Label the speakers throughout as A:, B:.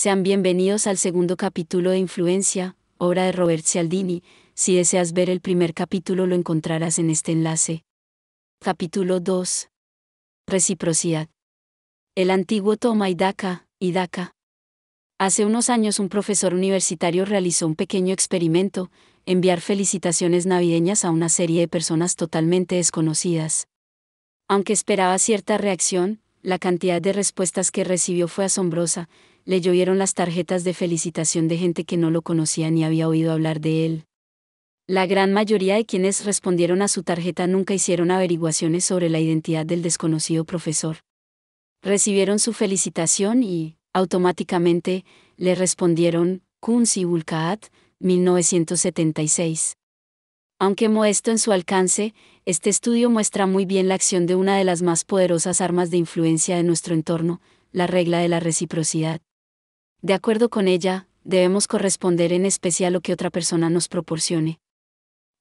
A: Sean bienvenidos al segundo capítulo de Influencia, obra de Robert Cialdini. Si deseas ver el primer capítulo lo encontrarás en este enlace. Capítulo 2. Reciprocidad. El antiguo toma y daca, y daca. Hace unos años un profesor universitario realizó un pequeño experimento, enviar felicitaciones navideñas a una serie de personas totalmente desconocidas. Aunque esperaba cierta reacción, la cantidad de respuestas que recibió fue asombrosa, le llovieron las tarjetas de felicitación de gente que no lo conocía ni había oído hablar de él. La gran mayoría de quienes respondieron a su tarjeta nunca hicieron averiguaciones sobre la identidad del desconocido profesor. Recibieron su felicitación y, automáticamente, le respondieron, Kunzi 1976. Aunque modesto en su alcance, este estudio muestra muy bien la acción de una de las más poderosas armas de influencia de nuestro entorno, la regla de la reciprocidad. De acuerdo con ella, debemos corresponder en especial lo que otra persona nos proporcione.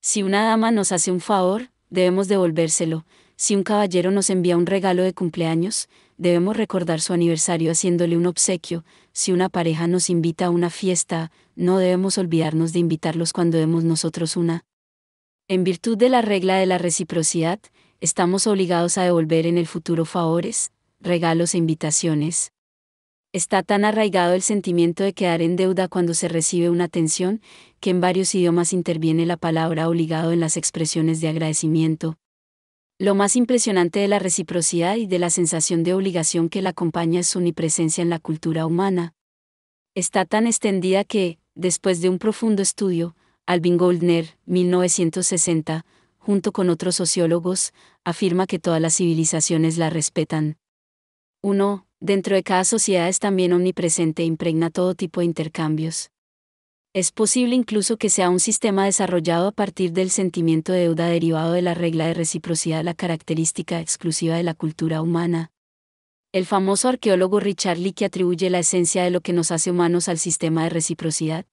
A: Si una dama nos hace un favor, debemos devolvérselo. Si un caballero nos envía un regalo de cumpleaños, debemos recordar su aniversario haciéndole un obsequio. Si una pareja nos invita a una fiesta, no debemos olvidarnos de invitarlos cuando demos nosotros una. En virtud de la regla de la reciprocidad, estamos obligados a devolver en el futuro favores, regalos e invitaciones, Está tan arraigado el sentimiento de quedar en deuda cuando se recibe una atención, que en varios idiomas interviene la palabra obligado en las expresiones de agradecimiento. Lo más impresionante de la reciprocidad y de la sensación de obligación que la acompaña es su omnipresencia en la cultura humana. Está tan extendida que, después de un profundo estudio, Alvin Goldner, 1960, junto con otros sociólogos, afirma que todas las civilizaciones la respetan. 1. Dentro de cada sociedad es también omnipresente e impregna todo tipo de intercambios. Es posible incluso que sea un sistema desarrollado a partir del sentimiento de deuda derivado de la regla de reciprocidad, la característica exclusiva de la cultura humana. El famoso arqueólogo Richard Lee atribuye la esencia de lo que nos hace humanos al sistema de reciprocidad,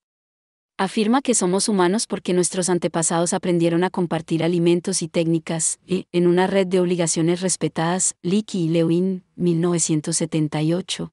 A: Afirma que somos humanos porque nuestros antepasados aprendieron a compartir alimentos y técnicas, y, eh, en una red de obligaciones respetadas, Leakey y Lewin, 1978.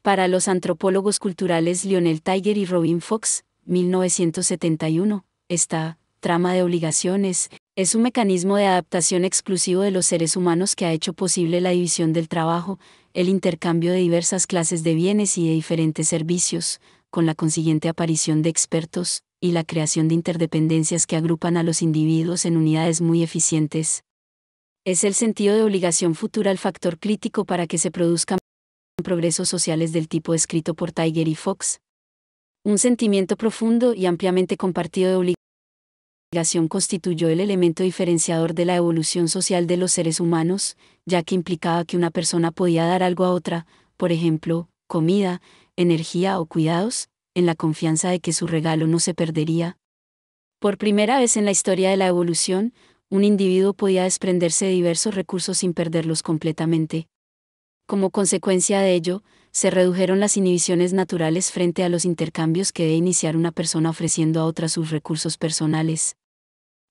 A: Para los antropólogos culturales Lionel Tiger y Robin Fox, 1971, esta trama de obligaciones es un mecanismo de adaptación exclusivo de los seres humanos que ha hecho posible la división del trabajo, el intercambio de diversas clases de bienes y de diferentes servicios, con la consiguiente aparición de expertos, y la creación de interdependencias que agrupan a los individuos en unidades muy eficientes. Es el sentido de obligación futura el factor crítico para que se produzcan progresos sociales del tipo escrito por Tiger y Fox. Un sentimiento profundo y ampliamente compartido de obligación constituyó el elemento diferenciador de la evolución social de los seres humanos, ya que implicaba que una persona podía dar algo a otra, por ejemplo, comida, energía o cuidados, en la confianza de que su regalo no se perdería. Por primera vez en la historia de la evolución, un individuo podía desprenderse de diversos recursos sin perderlos completamente. Como consecuencia de ello, se redujeron las inhibiciones naturales frente a los intercambios que debe iniciar una persona ofreciendo a otra sus recursos personales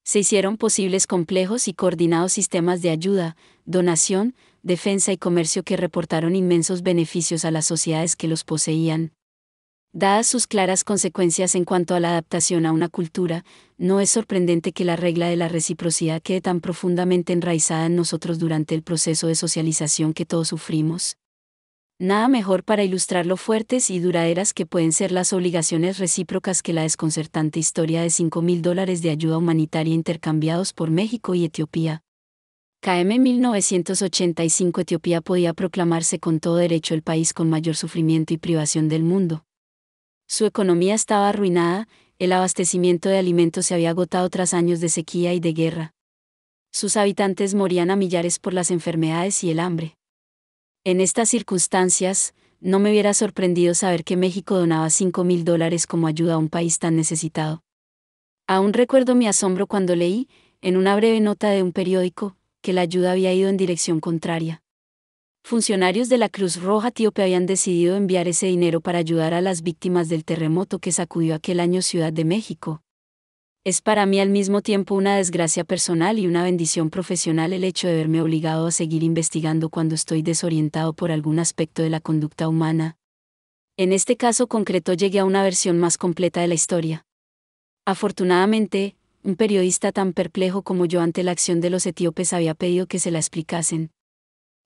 A: se hicieron posibles complejos y coordinados sistemas de ayuda, donación, defensa y comercio que reportaron inmensos beneficios a las sociedades que los poseían. Dadas sus claras consecuencias en cuanto a la adaptación a una cultura, no es sorprendente que la regla de la reciprocidad quede tan profundamente enraizada en nosotros durante el proceso de socialización que todos sufrimos. Nada mejor para ilustrar lo fuertes y duraderas que pueden ser las obligaciones recíprocas que la desconcertante historia de 5.000 dólares de ayuda humanitaria intercambiados por México y Etiopía. KM 1985 Etiopía podía proclamarse con todo derecho el país con mayor sufrimiento y privación del mundo. Su economía estaba arruinada, el abastecimiento de alimentos se había agotado tras años de sequía y de guerra. Sus habitantes morían a millares por las enfermedades y el hambre. En estas circunstancias, no me hubiera sorprendido saber que México donaba 5 mil dólares como ayuda a un país tan necesitado. Aún recuerdo mi asombro cuando leí, en una breve nota de un periódico, que la ayuda había ido en dirección contraria. Funcionarios de la Cruz Roja Tíope habían decidido enviar ese dinero para ayudar a las víctimas del terremoto que sacudió aquel año Ciudad de México, es para mí al mismo tiempo una desgracia personal y una bendición profesional el hecho de verme obligado a seguir investigando cuando estoy desorientado por algún aspecto de la conducta humana. En este caso concreto llegué a una versión más completa de la historia. Afortunadamente, un periodista tan perplejo como yo ante la acción de los etíopes había pedido que se la explicasen.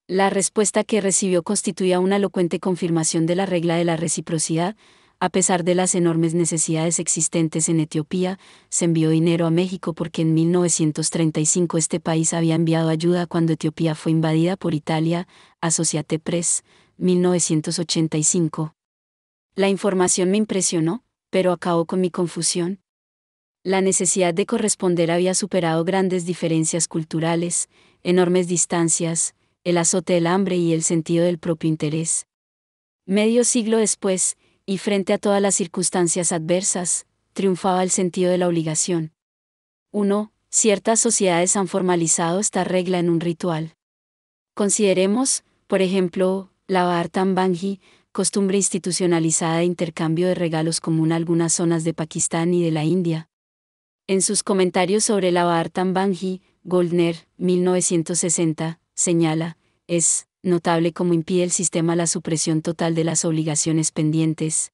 A: La respuesta que recibió constituía una elocuente confirmación de la regla de la reciprocidad, a pesar de las enormes necesidades existentes en Etiopía, se envió dinero a México porque en 1935 este país había enviado ayuda cuando Etiopía fue invadida por Italia, Asociate Press, 1985. La información me impresionó, pero acabó con mi confusión. La necesidad de corresponder había superado grandes diferencias culturales, enormes distancias, el azote del hambre y el sentido del propio interés. Medio siglo después, y frente a todas las circunstancias adversas, triunfaba el sentido de la obligación. 1. Ciertas sociedades han formalizado esta regla en un ritual. Consideremos, por ejemplo, la bangi costumbre institucionalizada de intercambio de regalos común a algunas zonas de Pakistán y de la India. En sus comentarios sobre la tambangi Goldner, 1960, señala, es notable como impide el sistema la supresión total de las obligaciones pendientes.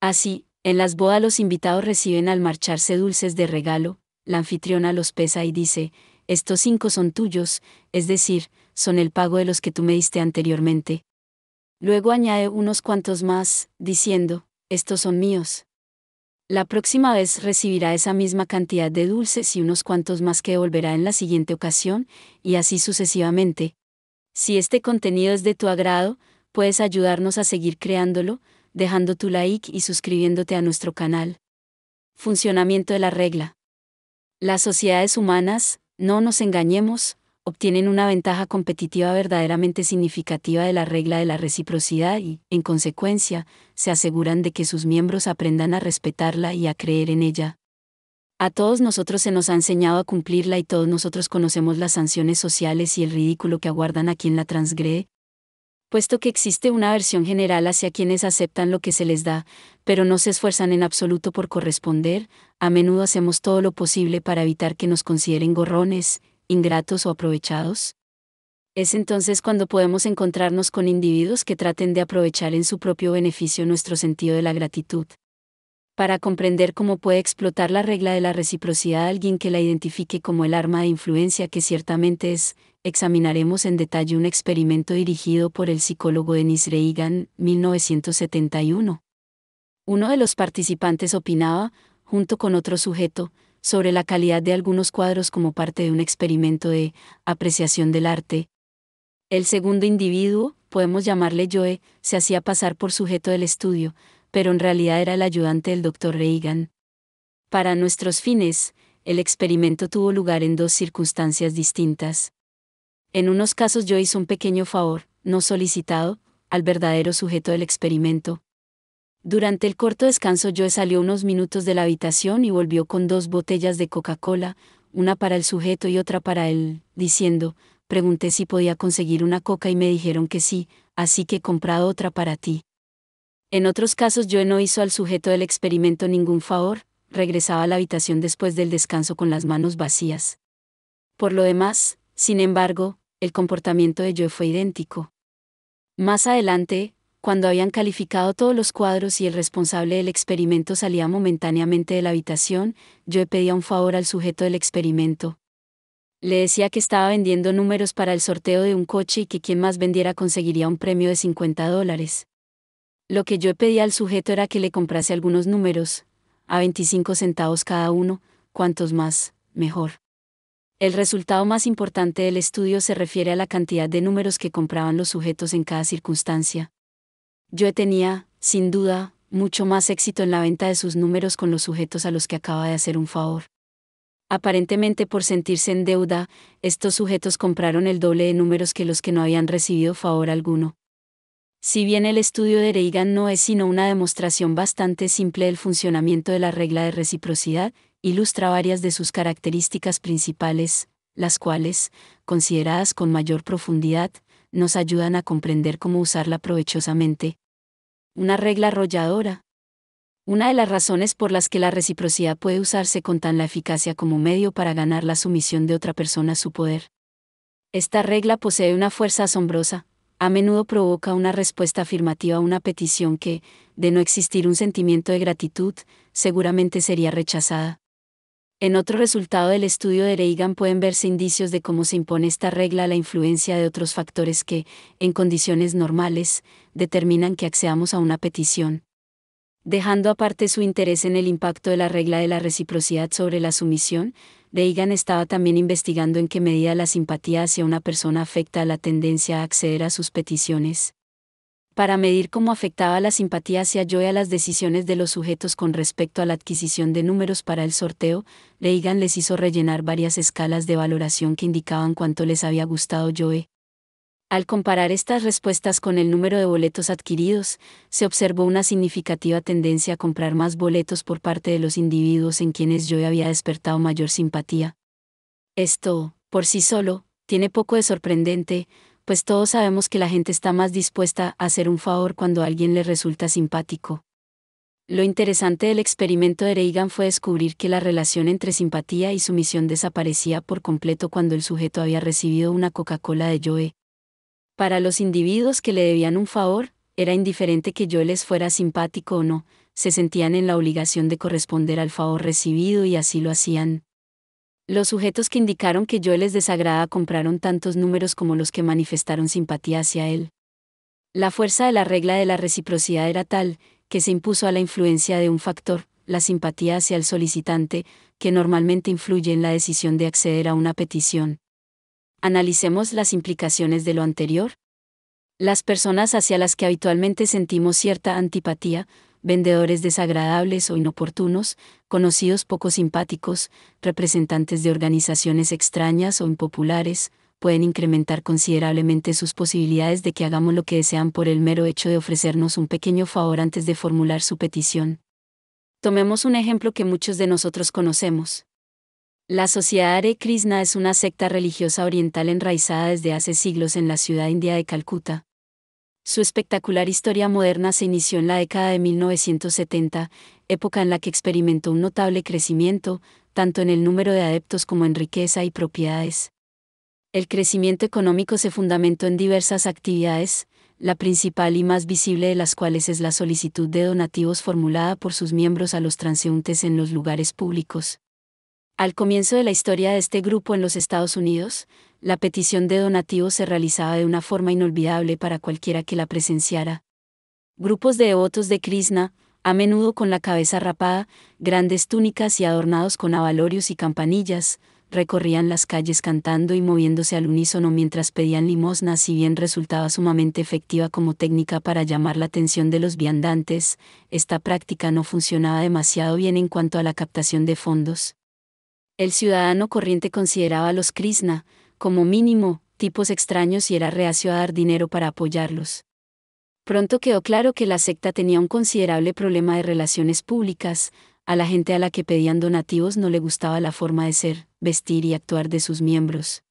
A: Así, en las bodas los invitados reciben al marcharse dulces de regalo, la anfitriona los pesa y dice, estos cinco son tuyos, es decir, son el pago de los que tú me diste anteriormente. Luego añade unos cuantos más, diciendo, estos son míos. La próxima vez recibirá esa misma cantidad de dulces y unos cuantos más que volverá en la siguiente ocasión, y así sucesivamente, si este contenido es de tu agrado, puedes ayudarnos a seguir creándolo, dejando tu like y suscribiéndote a nuestro canal. Funcionamiento de la regla. Las sociedades humanas, no nos engañemos, obtienen una ventaja competitiva verdaderamente significativa de la regla de la reciprocidad y, en consecuencia, se aseguran de que sus miembros aprendan a respetarla y a creer en ella. A todos nosotros se nos ha enseñado a cumplirla y todos nosotros conocemos las sanciones sociales y el ridículo que aguardan a quien la transgree. Puesto que existe una versión general hacia quienes aceptan lo que se les da, pero no se esfuerzan en absoluto por corresponder, a menudo hacemos todo lo posible para evitar que nos consideren gorrones, ingratos o aprovechados. Es entonces cuando podemos encontrarnos con individuos que traten de aprovechar en su propio beneficio nuestro sentido de la gratitud, para comprender cómo puede explotar la regla de la reciprocidad alguien que la identifique como el arma de influencia que ciertamente es, examinaremos en detalle un experimento dirigido por el psicólogo Denis Reagan, 1971. Uno de los participantes opinaba, junto con otro sujeto, sobre la calidad de algunos cuadros como parte de un experimento de apreciación del arte. El segundo individuo, podemos llamarle Joe, se hacía pasar por sujeto del estudio, pero en realidad era el ayudante del doctor Reagan. Para nuestros fines, el experimento tuvo lugar en dos circunstancias distintas. En unos casos yo hice un pequeño favor, no solicitado, al verdadero sujeto del experimento. Durante el corto descanso yo salió unos minutos de la habitación y volvió con dos botellas de Coca-Cola, una para el sujeto y otra para él, diciendo, pregunté si podía conseguir una coca y me dijeron que sí, así que he comprado otra para ti. En otros casos Joe no hizo al sujeto del experimento ningún favor, regresaba a la habitación después del descanso con las manos vacías. Por lo demás, sin embargo, el comportamiento de Joe fue idéntico. Más adelante, cuando habían calificado todos los cuadros y el responsable del experimento salía momentáneamente de la habitación, Joe pedía un favor al sujeto del experimento. Le decía que estaba vendiendo números para el sorteo de un coche y que quien más vendiera conseguiría un premio de 50 dólares. Lo que yo pedía al sujeto era que le comprase algunos números, a 25 centavos cada uno, cuantos más, mejor. El resultado más importante del estudio se refiere a la cantidad de números que compraban los sujetos en cada circunstancia. Yo tenía, sin duda, mucho más éxito en la venta de sus números con los sujetos a los que acaba de hacer un favor. Aparentemente por sentirse en deuda, estos sujetos compraron el doble de números que los que no habían recibido favor alguno. Si bien el estudio de Reagan no es sino una demostración bastante simple del funcionamiento de la regla de reciprocidad, ilustra varias de sus características principales, las cuales, consideradas con mayor profundidad, nos ayudan a comprender cómo usarla provechosamente. Una regla arrolladora. Una de las razones por las que la reciprocidad puede usarse con tan la eficacia como medio para ganar la sumisión de otra persona a su poder. Esta regla posee una fuerza asombrosa, a menudo provoca una respuesta afirmativa a una petición que, de no existir un sentimiento de gratitud, seguramente sería rechazada. En otro resultado del estudio de Reagan pueden verse indicios de cómo se impone esta regla a la influencia de otros factores que, en condiciones normales, determinan que accedamos a una petición. Dejando aparte su interés en el impacto de la regla de la reciprocidad sobre la sumisión, Reagan estaba también investigando en qué medida la simpatía hacia una persona afecta a la tendencia a acceder a sus peticiones. Para medir cómo afectaba la simpatía hacia Joe a las decisiones de los sujetos con respecto a la adquisición de números para el sorteo, Reagan les hizo rellenar varias escalas de valoración que indicaban cuánto les había gustado Joe, al comparar estas respuestas con el número de boletos adquiridos, se observó una significativa tendencia a comprar más boletos por parte de los individuos en quienes yo había despertado mayor simpatía. Esto, por sí solo, tiene poco de sorprendente, pues todos sabemos que la gente está más dispuesta a hacer un favor cuando alguien le resulta simpático. Lo interesante del experimento de Reagan fue descubrir que la relación entre simpatía y sumisión desaparecía por completo cuando el sujeto había recibido una Coca-Cola de Joe, para los individuos que le debían un favor, era indiferente que yo les fuera simpático o no, se sentían en la obligación de corresponder al favor recibido y así lo hacían. Los sujetos que indicaron que yo les desagrada compraron tantos números como los que manifestaron simpatía hacia él. La fuerza de la regla de la reciprocidad era tal, que se impuso a la influencia de un factor, la simpatía hacia el solicitante, que normalmente influye en la decisión de acceder a una petición analicemos las implicaciones de lo anterior. Las personas hacia las que habitualmente sentimos cierta antipatía, vendedores desagradables o inoportunos, conocidos poco simpáticos, representantes de organizaciones extrañas o impopulares, pueden incrementar considerablemente sus posibilidades de que hagamos lo que desean por el mero hecho de ofrecernos un pequeño favor antes de formular su petición. Tomemos un ejemplo que muchos de nosotros conocemos. La Sociedad Hare Krishna es una secta religiosa oriental enraizada desde hace siglos en la ciudad india de Calcuta. Su espectacular historia moderna se inició en la década de 1970, época en la que experimentó un notable crecimiento, tanto en el número de adeptos como en riqueza y propiedades. El crecimiento económico se fundamentó en diversas actividades, la principal y más visible de las cuales es la solicitud de donativos formulada por sus miembros a los transeúntes en los lugares públicos. Al comienzo de la historia de este grupo en los Estados Unidos, la petición de donativos se realizaba de una forma inolvidable para cualquiera que la presenciara. Grupos de devotos de Krishna, a menudo con la cabeza rapada, grandes túnicas y adornados con abalorios y campanillas, recorrían las calles cantando y moviéndose al unísono mientras pedían limosnas, si bien resultaba sumamente efectiva como técnica para llamar la atención de los viandantes, esta práctica no funcionaba demasiado bien en cuanto a la captación de fondos. El ciudadano corriente consideraba a los Krishna, como mínimo, tipos extraños y era reacio a dar dinero para apoyarlos. Pronto quedó claro que la secta tenía un considerable problema de relaciones públicas, a la gente a la que pedían donativos no le gustaba la forma de ser, vestir y actuar de sus miembros.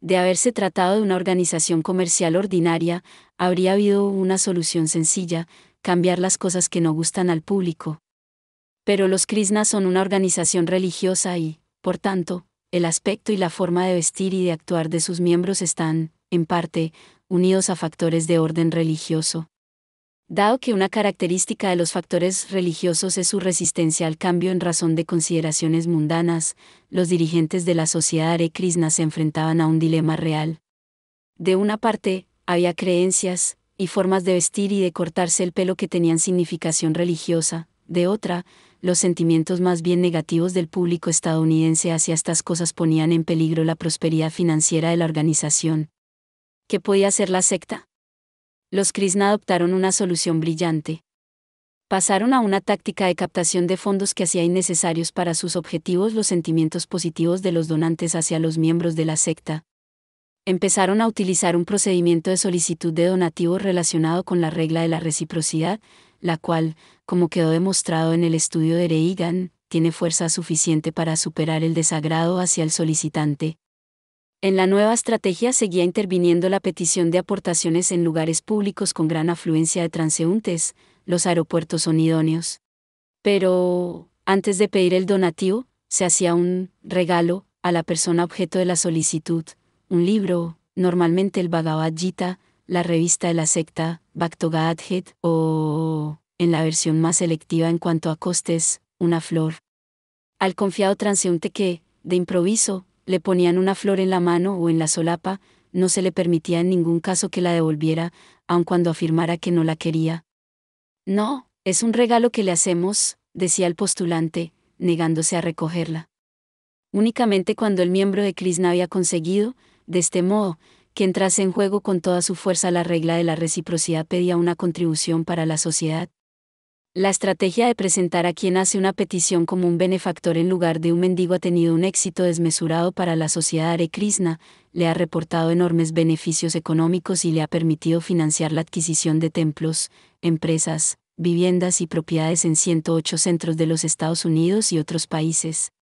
A: De haberse tratado de una organización comercial ordinaria, habría habido una solución sencilla, cambiar las cosas que no gustan al público. Pero los Krishna son una organización religiosa y, por tanto, el aspecto y la forma de vestir y de actuar de sus miembros están, en parte, unidos a factores de orden religioso. Dado que una característica de los factores religiosos es su resistencia al cambio en razón de consideraciones mundanas, los dirigentes de la sociedad Hare Krishna se enfrentaban a un dilema real. De una parte, había creencias, y formas de vestir y de cortarse el pelo que tenían significación religiosa, de otra, los sentimientos más bien negativos del público estadounidense hacia estas cosas ponían en peligro la prosperidad financiera de la organización. ¿Qué podía hacer la secta? Los Krishna adoptaron una solución brillante. Pasaron a una táctica de captación de fondos que hacía innecesarios para sus objetivos los sentimientos positivos de los donantes hacia los miembros de la secta. Empezaron a utilizar un procedimiento de solicitud de donativos relacionado con la regla de la reciprocidad, la cual, como quedó demostrado en el estudio de Reagan, tiene fuerza suficiente para superar el desagrado hacia el solicitante. En la nueva estrategia seguía interviniendo la petición de aportaciones en lugares públicos con gran afluencia de transeúntes, los aeropuertos son idóneos. Pero, antes de pedir el donativo, se hacía un regalo a la persona objeto de la solicitud, un libro, normalmente el Bhagavad Gita, la revista de la secta, Bhaktogadhet, o, en la versión más selectiva en cuanto a costes, una flor. Al confiado transeúnte que, de improviso, le ponían una flor en la mano o en la solapa, no se le permitía en ningún caso que la devolviera, aun cuando afirmara que no la quería. No, es un regalo que le hacemos, decía el postulante, negándose a recogerla. Únicamente cuando el miembro de Krishna había conseguido, de este modo, que entrase en juego con toda su fuerza la regla de la reciprocidad pedía una contribución para la sociedad. La estrategia de presentar a quien hace una petición como un benefactor en lugar de un mendigo ha tenido un éxito desmesurado para la sociedad Hare Krishna, le ha reportado enormes beneficios económicos y le ha permitido financiar la adquisición de templos, empresas, viviendas y propiedades en 108 centros de los Estados Unidos y otros países.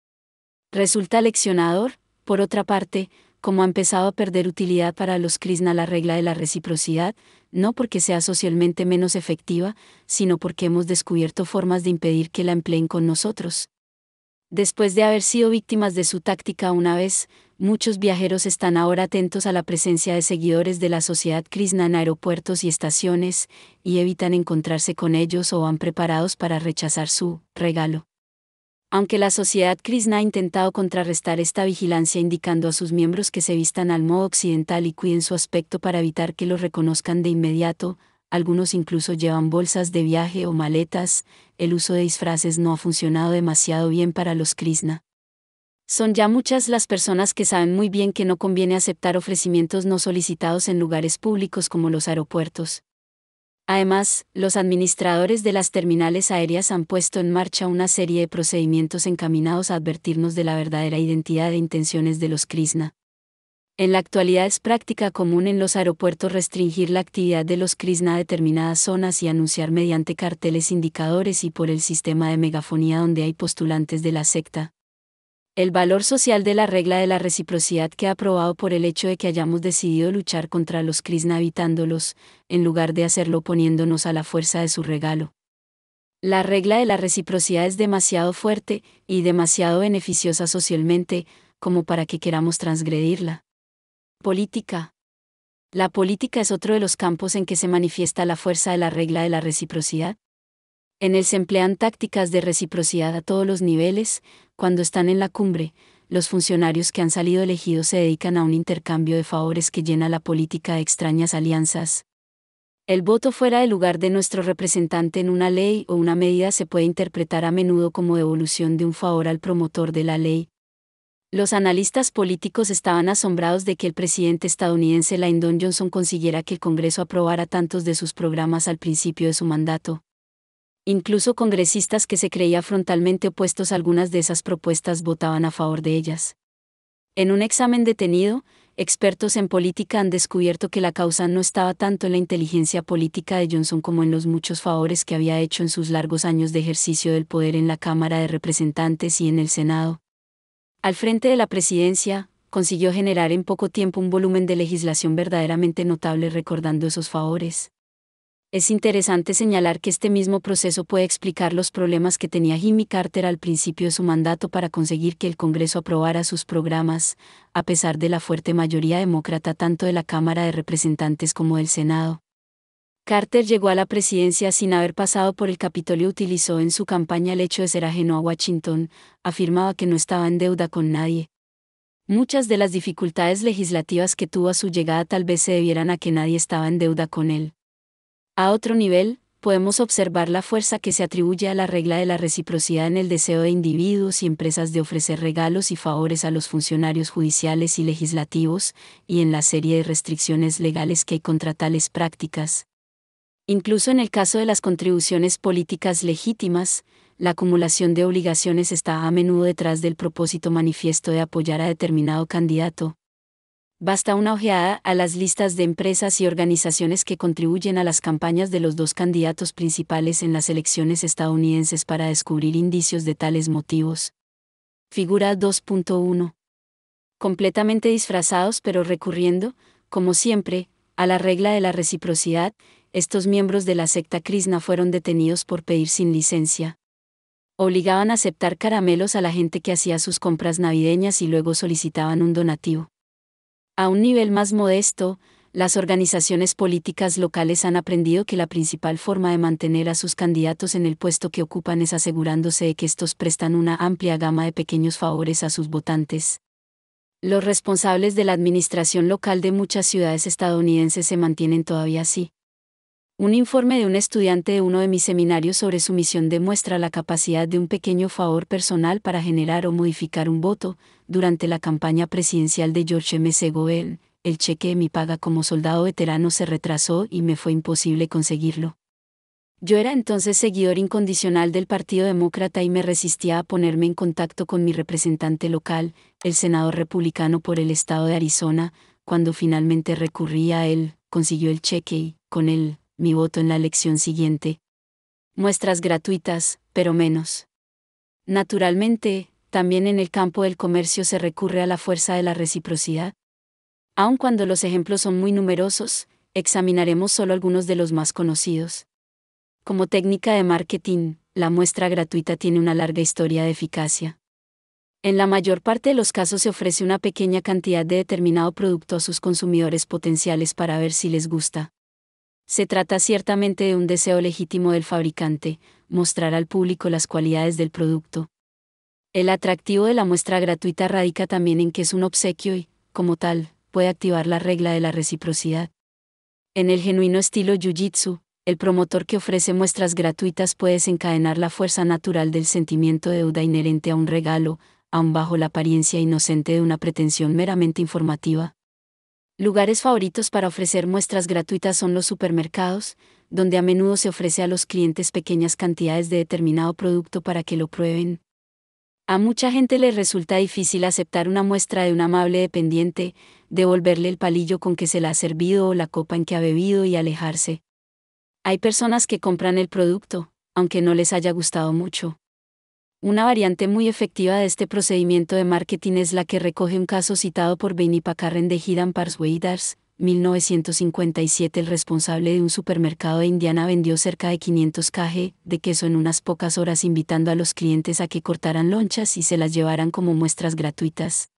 A: Resulta leccionador, por otra parte, como ha empezado a perder utilidad para los Krishna la regla de la reciprocidad, no porque sea socialmente menos efectiva, sino porque hemos descubierto formas de impedir que la empleen con nosotros. Después de haber sido víctimas de su táctica una vez, muchos viajeros están ahora atentos a la presencia de seguidores de la sociedad Krishna en aeropuertos y estaciones, y evitan encontrarse con ellos o van preparados para rechazar su regalo aunque la sociedad Krishna ha intentado contrarrestar esta vigilancia indicando a sus miembros que se vistan al modo occidental y cuiden su aspecto para evitar que los reconozcan de inmediato, algunos incluso llevan bolsas de viaje o maletas, el uso de disfraces no ha funcionado demasiado bien para los Krishna. Son ya muchas las personas que saben muy bien que no conviene aceptar ofrecimientos no solicitados en lugares públicos como los aeropuertos, Además, los administradores de las terminales aéreas han puesto en marcha una serie de procedimientos encaminados a advertirnos de la verdadera identidad e intenciones de los Krishna. En la actualidad es práctica común en los aeropuertos restringir la actividad de los Krishna a determinadas zonas y anunciar mediante carteles indicadores y por el sistema de megafonía donde hay postulantes de la secta, el valor social de la regla de la reciprocidad que ha probado por el hecho de que hayamos decidido luchar contra los Krishna habitándolos, en lugar de hacerlo poniéndonos a la fuerza de su regalo. La regla de la reciprocidad es demasiado fuerte y demasiado beneficiosa socialmente como para que queramos transgredirla. Política. La política es otro de los campos en que se manifiesta la fuerza de la regla de la reciprocidad. En él se emplean tácticas de reciprocidad a todos los niveles, cuando están en la cumbre, los funcionarios que han salido elegidos se dedican a un intercambio de favores que llena la política de extrañas alianzas. El voto fuera del lugar de nuestro representante en una ley o una medida se puede interpretar a menudo como devolución de un favor al promotor de la ley. Los analistas políticos estaban asombrados de que el presidente estadounidense Lyndon Johnson consiguiera que el Congreso aprobara tantos de sus programas al principio de su mandato. Incluso congresistas que se creía frontalmente opuestos a algunas de esas propuestas votaban a favor de ellas. En un examen detenido, expertos en política han descubierto que la causa no estaba tanto en la inteligencia política de Johnson como en los muchos favores que había hecho en sus largos años de ejercicio del poder en la Cámara de Representantes y en el Senado. Al frente de la presidencia, consiguió generar en poco tiempo un volumen de legislación verdaderamente notable recordando esos favores. Es interesante señalar que este mismo proceso puede explicar los problemas que tenía Jimmy Carter al principio de su mandato para conseguir que el Congreso aprobara sus programas, a pesar de la fuerte mayoría demócrata tanto de la Cámara de Representantes como del Senado. Carter llegó a la presidencia sin haber pasado por el Capitolio y utilizó en su campaña el hecho de ser ajeno a Washington, afirmaba que no estaba en deuda con nadie. Muchas de las dificultades legislativas que tuvo a su llegada tal vez se debieran a que nadie estaba en deuda con él. A otro nivel, podemos observar la fuerza que se atribuye a la regla de la reciprocidad en el deseo de individuos y empresas de ofrecer regalos y favores a los funcionarios judiciales y legislativos, y en la serie de restricciones legales que hay contra tales prácticas. Incluso en el caso de las contribuciones políticas legítimas, la acumulación de obligaciones está a menudo detrás del propósito manifiesto de apoyar a determinado candidato, Basta una ojeada a las listas de empresas y organizaciones que contribuyen a las campañas de los dos candidatos principales en las elecciones estadounidenses para descubrir indicios de tales motivos. Figura 2.1. Completamente disfrazados pero recurriendo, como siempre, a la regla de la reciprocidad, estos miembros de la secta Krishna fueron detenidos por pedir sin licencia. Obligaban a aceptar caramelos a la gente que hacía sus compras navideñas y luego solicitaban un donativo. A un nivel más modesto, las organizaciones políticas locales han aprendido que la principal forma de mantener a sus candidatos en el puesto que ocupan es asegurándose de que estos prestan una amplia gama de pequeños favores a sus votantes. Los responsables de la administración local de muchas ciudades estadounidenses se mantienen todavía así. Un informe de un estudiante de uno de mis seminarios sobre su misión demuestra la capacidad de un pequeño favor personal para generar o modificar un voto. Durante la campaña presidencial de George M. Segoel, el cheque de mi paga como soldado veterano se retrasó y me fue imposible conseguirlo. Yo era entonces seguidor incondicional del Partido Demócrata y me resistía a ponerme en contacto con mi representante local, el senador republicano por el estado de Arizona, cuando finalmente recurrí a él, consiguió el cheque y, con él, mi voto en la elección siguiente. Muestras gratuitas, pero menos. Naturalmente, también en el campo del comercio se recurre a la fuerza de la reciprocidad. Aun cuando los ejemplos son muy numerosos, examinaremos solo algunos de los más conocidos. Como técnica de marketing, la muestra gratuita tiene una larga historia de eficacia. En la mayor parte de los casos se ofrece una pequeña cantidad de determinado producto a sus consumidores potenciales para ver si les gusta. Se trata ciertamente de un deseo legítimo del fabricante, mostrar al público las cualidades del producto. El atractivo de la muestra gratuita radica también en que es un obsequio y, como tal, puede activar la regla de la reciprocidad. En el genuino estilo Jiu-Jitsu, el promotor que ofrece muestras gratuitas puede desencadenar la fuerza natural del sentimiento de deuda inherente a un regalo, aun bajo la apariencia inocente de una pretensión meramente informativa, Lugares favoritos para ofrecer muestras gratuitas son los supermercados, donde a menudo se ofrece a los clientes pequeñas cantidades de determinado producto para que lo prueben. A mucha gente le resulta difícil aceptar una muestra de un amable dependiente, devolverle el palillo con que se la ha servido o la copa en que ha bebido y alejarse. Hay personas que compran el producto, aunque no les haya gustado mucho. Una variante muy efectiva de este procedimiento de marketing es la que recoge un caso citado por Benny Pacarren de Hidan weidars 1957 el responsable de un supermercado de Indiana vendió cerca de 500 kg de queso en unas pocas horas invitando a los clientes a que cortaran lonchas y se las llevaran como muestras gratuitas.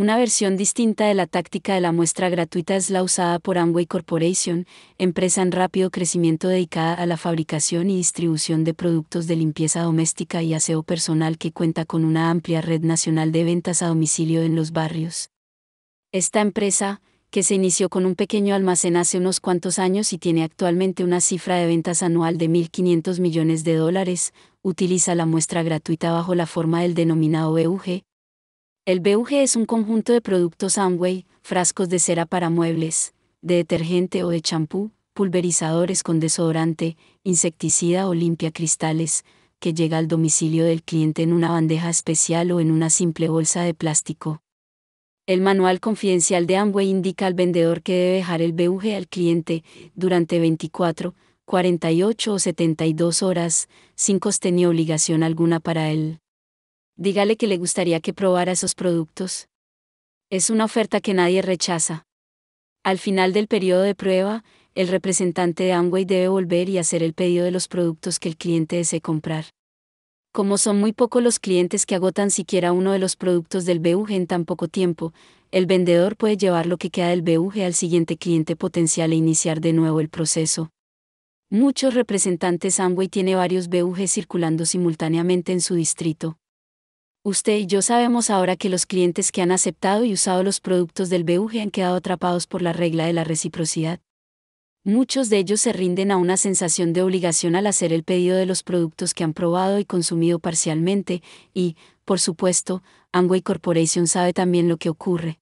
A: Una versión distinta de la táctica de la muestra gratuita es la usada por Amway Corporation, empresa en rápido crecimiento dedicada a la fabricación y distribución de productos de limpieza doméstica y aseo personal que cuenta con una amplia red nacional de ventas a domicilio en los barrios. Esta empresa, que se inició con un pequeño almacén hace unos cuantos años y tiene actualmente una cifra de ventas anual de 1.500 millones de dólares, utiliza la muestra gratuita bajo la forma del denominado vug e el BUG es un conjunto de productos Amway, frascos de cera para muebles, de detergente o de champú, pulverizadores con desodorante, insecticida o limpia cristales, que llega al domicilio del cliente en una bandeja especial o en una simple bolsa de plástico. El manual confidencial de Amway indica al vendedor que debe dejar el BUG al cliente durante 24, 48 o 72 horas, sin coste ni obligación alguna para él dígale que le gustaría que probara esos productos. Es una oferta que nadie rechaza. Al final del periodo de prueba, el representante de Amway debe volver y hacer el pedido de los productos que el cliente desee comprar. Como son muy pocos los clientes que agotan siquiera uno de los productos del BUG en tan poco tiempo, el vendedor puede llevar lo que queda del BUG al siguiente cliente potencial e iniciar de nuevo el proceso. Muchos representantes Amway tiene varios BUG circulando simultáneamente en su distrito. Usted y yo sabemos ahora que los clientes que han aceptado y usado los productos del BUG han quedado atrapados por la regla de la reciprocidad. Muchos de ellos se rinden a una sensación de obligación al hacer el pedido de los productos que han probado y consumido parcialmente, y, por supuesto, Amway Corporation sabe también lo que ocurre.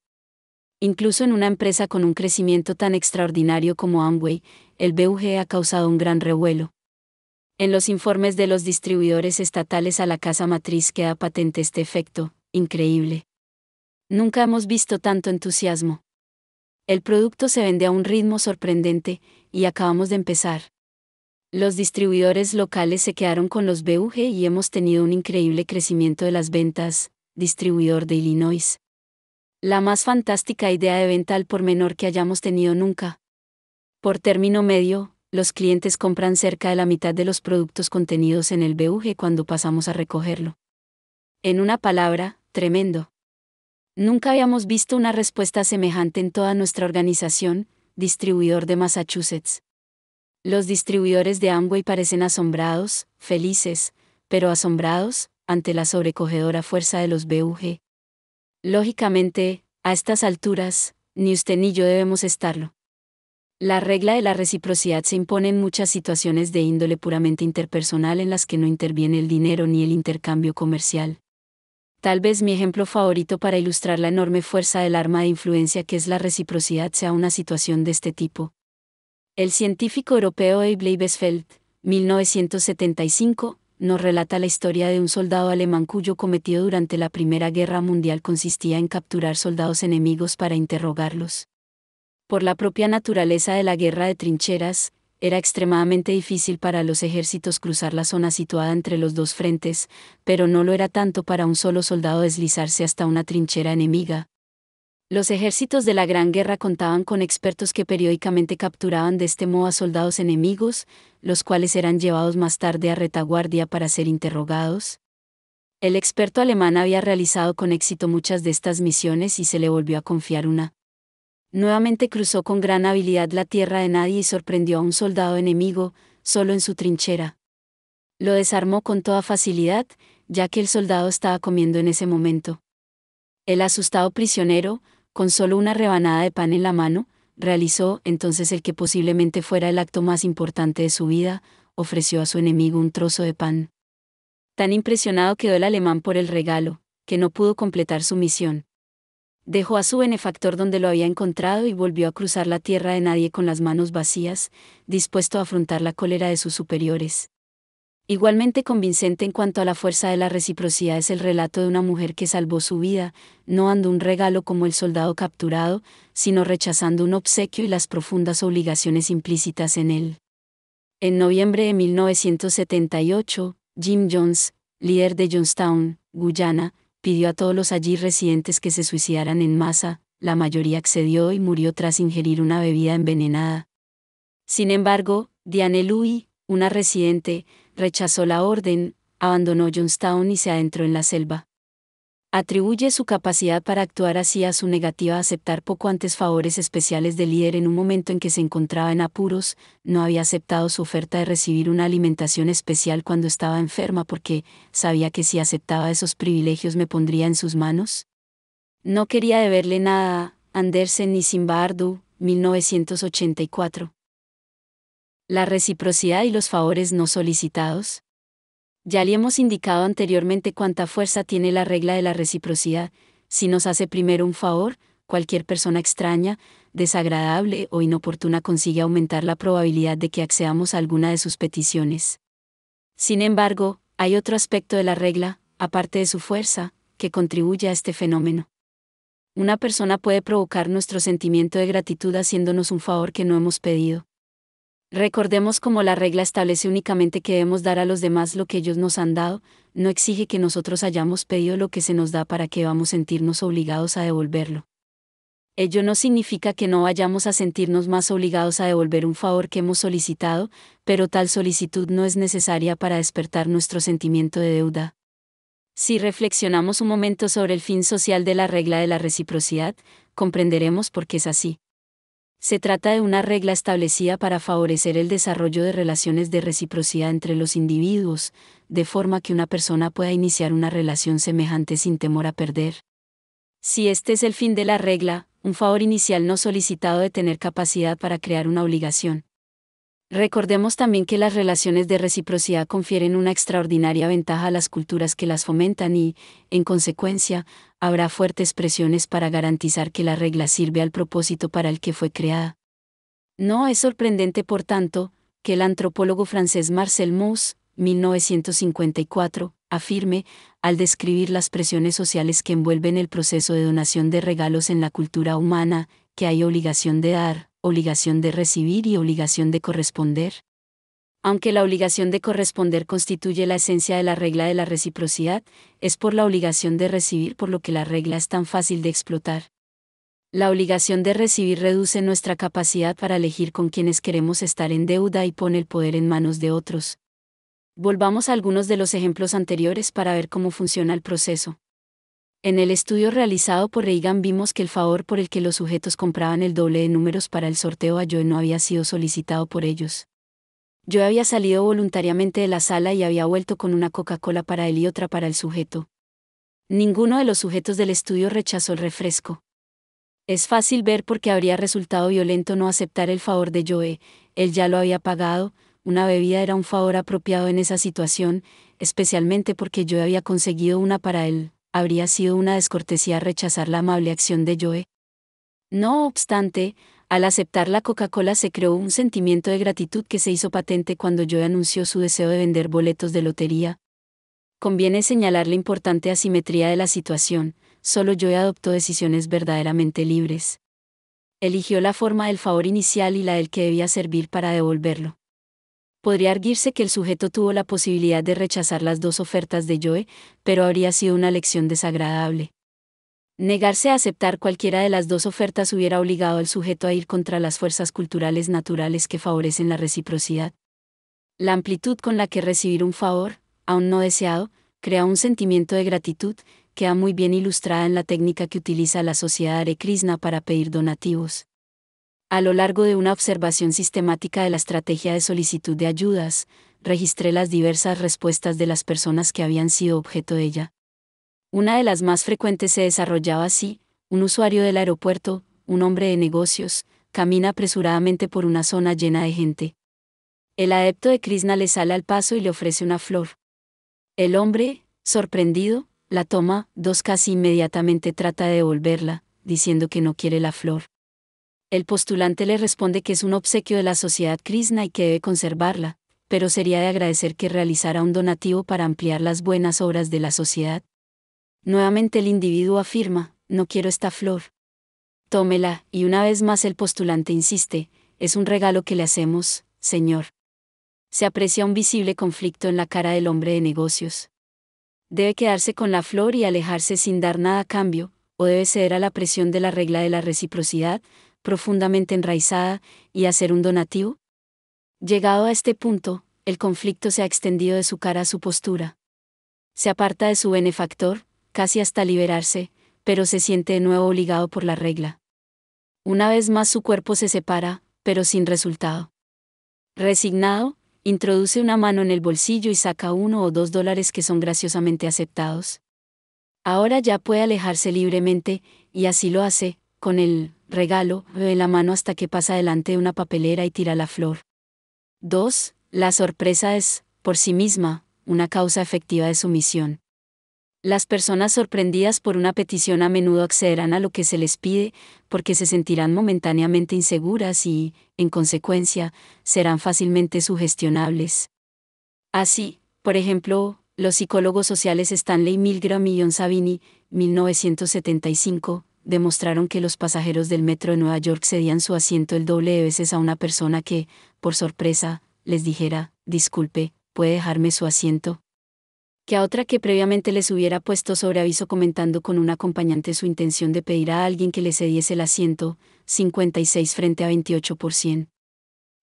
A: Incluso en una empresa con un crecimiento tan extraordinario como Amway, el BUG ha causado un gran revuelo. En los informes de los distribuidores estatales a la casa matriz queda patente este efecto, increíble. Nunca hemos visto tanto entusiasmo. El producto se vende a un ritmo sorprendente, y acabamos de empezar. Los distribuidores locales se quedaron con los BUG y hemos tenido un increíble crecimiento de las ventas, distribuidor de Illinois. La más fantástica idea de venta al por menor que hayamos tenido nunca. Por término medio, los clientes compran cerca de la mitad de los productos contenidos en el BUG cuando pasamos a recogerlo. En una palabra, tremendo. Nunca habíamos visto una respuesta semejante en toda nuestra organización, distribuidor de Massachusetts. Los distribuidores de Amway parecen asombrados, felices, pero asombrados, ante la sobrecogedora fuerza de los BUG. Lógicamente, a estas alturas, ni usted ni yo debemos estarlo. La regla de la reciprocidad se impone en muchas situaciones de índole puramente interpersonal en las que no interviene el dinero ni el intercambio comercial. Tal vez mi ejemplo favorito para ilustrar la enorme fuerza del arma de influencia que es la reciprocidad sea una situación de este tipo. El científico europeo Eibly 1975, nos relata la historia de un soldado alemán cuyo cometido durante la Primera Guerra Mundial consistía en capturar soldados enemigos para interrogarlos por la propia naturaleza de la guerra de trincheras, era extremadamente difícil para los ejércitos cruzar la zona situada entre los dos frentes, pero no lo era tanto para un solo soldado deslizarse hasta una trinchera enemiga. Los ejércitos de la Gran Guerra contaban con expertos que periódicamente capturaban de este modo a soldados enemigos, los cuales eran llevados más tarde a retaguardia para ser interrogados. El experto alemán había realizado con éxito muchas de estas misiones y se le volvió a confiar una, nuevamente cruzó con gran habilidad la tierra de nadie y sorprendió a un soldado enemigo, solo en su trinchera. Lo desarmó con toda facilidad, ya que el soldado estaba comiendo en ese momento. El asustado prisionero, con solo una rebanada de pan en la mano, realizó entonces el que posiblemente fuera el acto más importante de su vida, ofreció a su enemigo un trozo de pan. Tan impresionado quedó el alemán por el regalo, que no pudo completar su misión. Dejó a su benefactor donde lo había encontrado y volvió a cruzar la tierra de nadie con las manos vacías, dispuesto a afrontar la cólera de sus superiores. Igualmente convincente en cuanto a la fuerza de la reciprocidad es el relato de una mujer que salvó su vida, no dando un regalo como el soldado capturado, sino rechazando un obsequio y las profundas obligaciones implícitas en él. En noviembre de 1978, Jim Jones, líder de Johnstown, Guyana, pidió a todos los allí residentes que se suicidaran en masa, la mayoría accedió y murió tras ingerir una bebida envenenada. Sin embargo, Diane Louis, una residente, rechazó la orden, abandonó Johnstown y se adentró en la selva atribuye su capacidad para actuar así a su negativa a aceptar poco antes favores especiales del líder en un momento en que se encontraba en apuros, no había aceptado su oferta de recibir una alimentación especial cuando estaba enferma porque sabía que si aceptaba esos privilegios me pondría en sus manos. No quería deberle nada Andersen ni Simbardu, 1984. La reciprocidad y los favores no solicitados. Ya le hemos indicado anteriormente cuánta fuerza tiene la regla de la reciprocidad. Si nos hace primero un favor, cualquier persona extraña, desagradable o inoportuna consigue aumentar la probabilidad de que accedamos a alguna de sus peticiones. Sin embargo, hay otro aspecto de la regla, aparte de su fuerza, que contribuye a este fenómeno. Una persona puede provocar nuestro sentimiento de gratitud haciéndonos un favor que no hemos pedido. Recordemos como la regla establece únicamente que debemos dar a los demás lo que ellos nos han dado, no exige que nosotros hayamos pedido lo que se nos da para que vamos a sentirnos obligados a devolverlo. Ello no significa que no vayamos a sentirnos más obligados a devolver un favor que hemos solicitado, pero tal solicitud no es necesaria para despertar nuestro sentimiento de deuda. Si reflexionamos un momento sobre el fin social de la regla de la reciprocidad, comprenderemos por qué es así. Se trata de una regla establecida para favorecer el desarrollo de relaciones de reciprocidad entre los individuos, de forma que una persona pueda iniciar una relación semejante sin temor a perder. Si este es el fin de la regla, un favor inicial no solicitado de tener capacidad para crear una obligación. Recordemos también que las relaciones de reciprocidad confieren una extraordinaria ventaja a las culturas que las fomentan y, en consecuencia, habrá fuertes presiones para garantizar que la regla sirve al propósito para el que fue creada. No es sorprendente, por tanto, que el antropólogo francés Marcel Mauss, 1954, afirme, al describir las presiones sociales que envuelven el proceso de donación de regalos en la cultura humana, que hay obligación de dar, obligación de recibir y obligación de corresponder aunque la obligación de corresponder constituye la esencia de la regla de la reciprocidad, es por la obligación de recibir por lo que la regla es tan fácil de explotar. La obligación de recibir reduce nuestra capacidad para elegir con quienes queremos estar en deuda y pone el poder en manos de otros. Volvamos a algunos de los ejemplos anteriores para ver cómo funciona el proceso. En el estudio realizado por Reagan vimos que el favor por el que los sujetos compraban el doble de números para el sorteo a Joe no había sido solicitado por ellos. Yo había salido voluntariamente de la sala y había vuelto con una Coca-Cola para él y otra para el sujeto. Ninguno de los sujetos del estudio rechazó el refresco. Es fácil ver por qué habría resultado violento no aceptar el favor de Joe, él ya lo había pagado, una bebida era un favor apropiado en esa situación, especialmente porque Joe había conseguido una para él, habría sido una descortesía rechazar la amable acción de Joe. No obstante, al aceptar la Coca-Cola se creó un sentimiento de gratitud que se hizo patente cuando Joe anunció su deseo de vender boletos de lotería. Conviene señalar la importante asimetría de la situación, solo Joe adoptó decisiones verdaderamente libres. Eligió la forma del favor inicial y la del que debía servir para devolverlo podría arguirse que el sujeto tuvo la posibilidad de rechazar las dos ofertas de Joe, pero habría sido una lección desagradable. Negarse a aceptar cualquiera de las dos ofertas hubiera obligado al sujeto a ir contra las fuerzas culturales naturales que favorecen la reciprocidad. La amplitud con la que recibir un favor, aún no deseado, crea un sentimiento de gratitud, queda muy bien ilustrada en la técnica que utiliza la sociedad Hare para pedir donativos. A lo largo de una observación sistemática de la estrategia de solicitud de ayudas, registré las diversas respuestas de las personas que habían sido objeto de ella. Una de las más frecuentes se desarrollaba así, un usuario del aeropuerto, un hombre de negocios, camina apresuradamente por una zona llena de gente. El adepto de Krishna le sale al paso y le ofrece una flor. El hombre, sorprendido, la toma, dos casi inmediatamente trata de devolverla, diciendo que no quiere la flor. El postulante le responde que es un obsequio de la sociedad Krishna y que debe conservarla, pero sería de agradecer que realizara un donativo para ampliar las buenas obras de la sociedad. Nuevamente el individuo afirma, no quiero esta flor. Tómela, y una vez más el postulante insiste, es un regalo que le hacemos, Señor. Se aprecia un visible conflicto en la cara del hombre de negocios. Debe quedarse con la flor y alejarse sin dar nada a cambio, o debe ceder a la presión de la regla de la reciprocidad, profundamente enraizada, y hacer un donativo. Llegado a este punto, el conflicto se ha extendido de su cara a su postura. Se aparta de su benefactor, casi hasta liberarse, pero se siente de nuevo obligado por la regla. Una vez más su cuerpo se separa, pero sin resultado. Resignado, introduce una mano en el bolsillo y saca uno o dos dólares que son graciosamente aceptados. Ahora ya puede alejarse libremente, y así lo hace, con el regalo de la mano hasta que pasa delante de una papelera y tira la flor. 2. La sorpresa es, por sí misma, una causa efectiva de sumisión. Las personas sorprendidas por una petición a menudo accederán a lo que se les pide, porque se sentirán momentáneamente inseguras y, en consecuencia, serán fácilmente sugestionables. Así, por ejemplo, los psicólogos sociales Stanley Milgram y John Savini, 1975, demostraron que los pasajeros del metro de Nueva York cedían su asiento el doble de veces a una persona que, por sorpresa, les dijera, disculpe, ¿puede dejarme su asiento? que a otra que previamente les hubiera puesto sobre aviso comentando con un acompañante su intención de pedir a alguien que le cediese el asiento, 56 frente a 28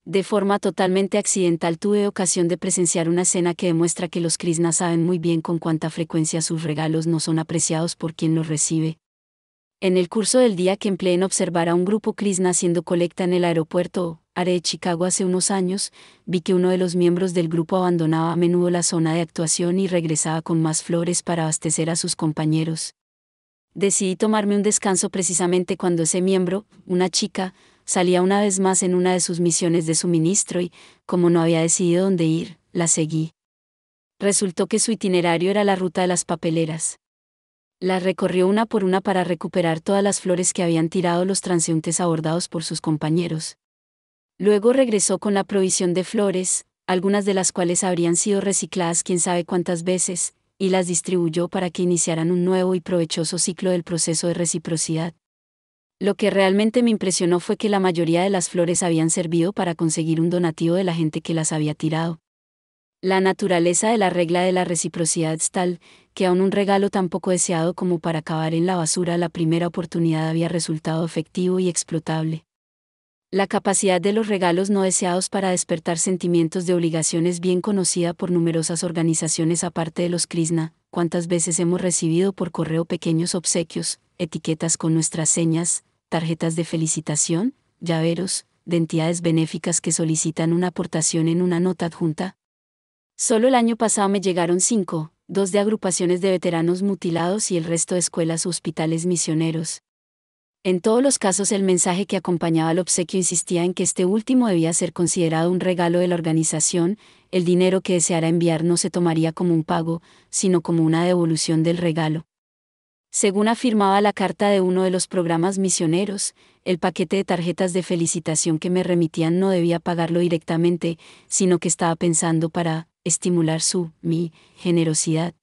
A: De forma totalmente accidental tuve ocasión de presenciar una escena que demuestra que los Krishna saben muy bien con cuánta frecuencia sus regalos no son apreciados por quien los recibe. En el curso del día que empleé en observar a un grupo Krishna haciendo colecta en el aeropuerto, de Chicago hace unos años, vi que uno de los miembros del grupo abandonaba a menudo la zona de actuación y regresaba con más flores para abastecer a sus compañeros. Decidí tomarme un descanso precisamente cuando ese miembro, una chica, salía una vez más en una de sus misiones de suministro y, como no había decidido dónde ir, la seguí. Resultó que su itinerario era la ruta de las papeleras. La recorrió una por una para recuperar todas las flores que habían tirado los transeúntes abordados por sus compañeros. Luego regresó con la provisión de flores, algunas de las cuales habrían sido recicladas quién sabe cuántas veces, y las distribuyó para que iniciaran un nuevo y provechoso ciclo del proceso de reciprocidad. Lo que realmente me impresionó fue que la mayoría de las flores habían servido para conseguir un donativo de la gente que las había tirado. La naturaleza de la regla de la reciprocidad es tal, que aun un regalo tan poco deseado como para acabar en la basura la primera oportunidad había resultado efectivo y explotable. La capacidad de los regalos no deseados para despertar sentimientos de obligación es bien conocida por numerosas organizaciones aparte de los Krishna. Cuántas veces hemos recibido por correo pequeños obsequios, etiquetas con nuestras señas, tarjetas de felicitación, llaveros, de entidades benéficas que solicitan una aportación en una nota adjunta. Solo el año pasado me llegaron cinco, dos de agrupaciones de veteranos mutilados y el resto de escuelas o hospitales misioneros, en todos los casos el mensaje que acompañaba al obsequio insistía en que este último debía ser considerado un regalo de la organización, el dinero que deseara enviar no se tomaría como un pago, sino como una devolución del regalo. Según afirmaba la carta de uno de los programas misioneros, el paquete de tarjetas de felicitación que me remitían no debía pagarlo directamente, sino que estaba pensando para estimular su, mi, generosidad.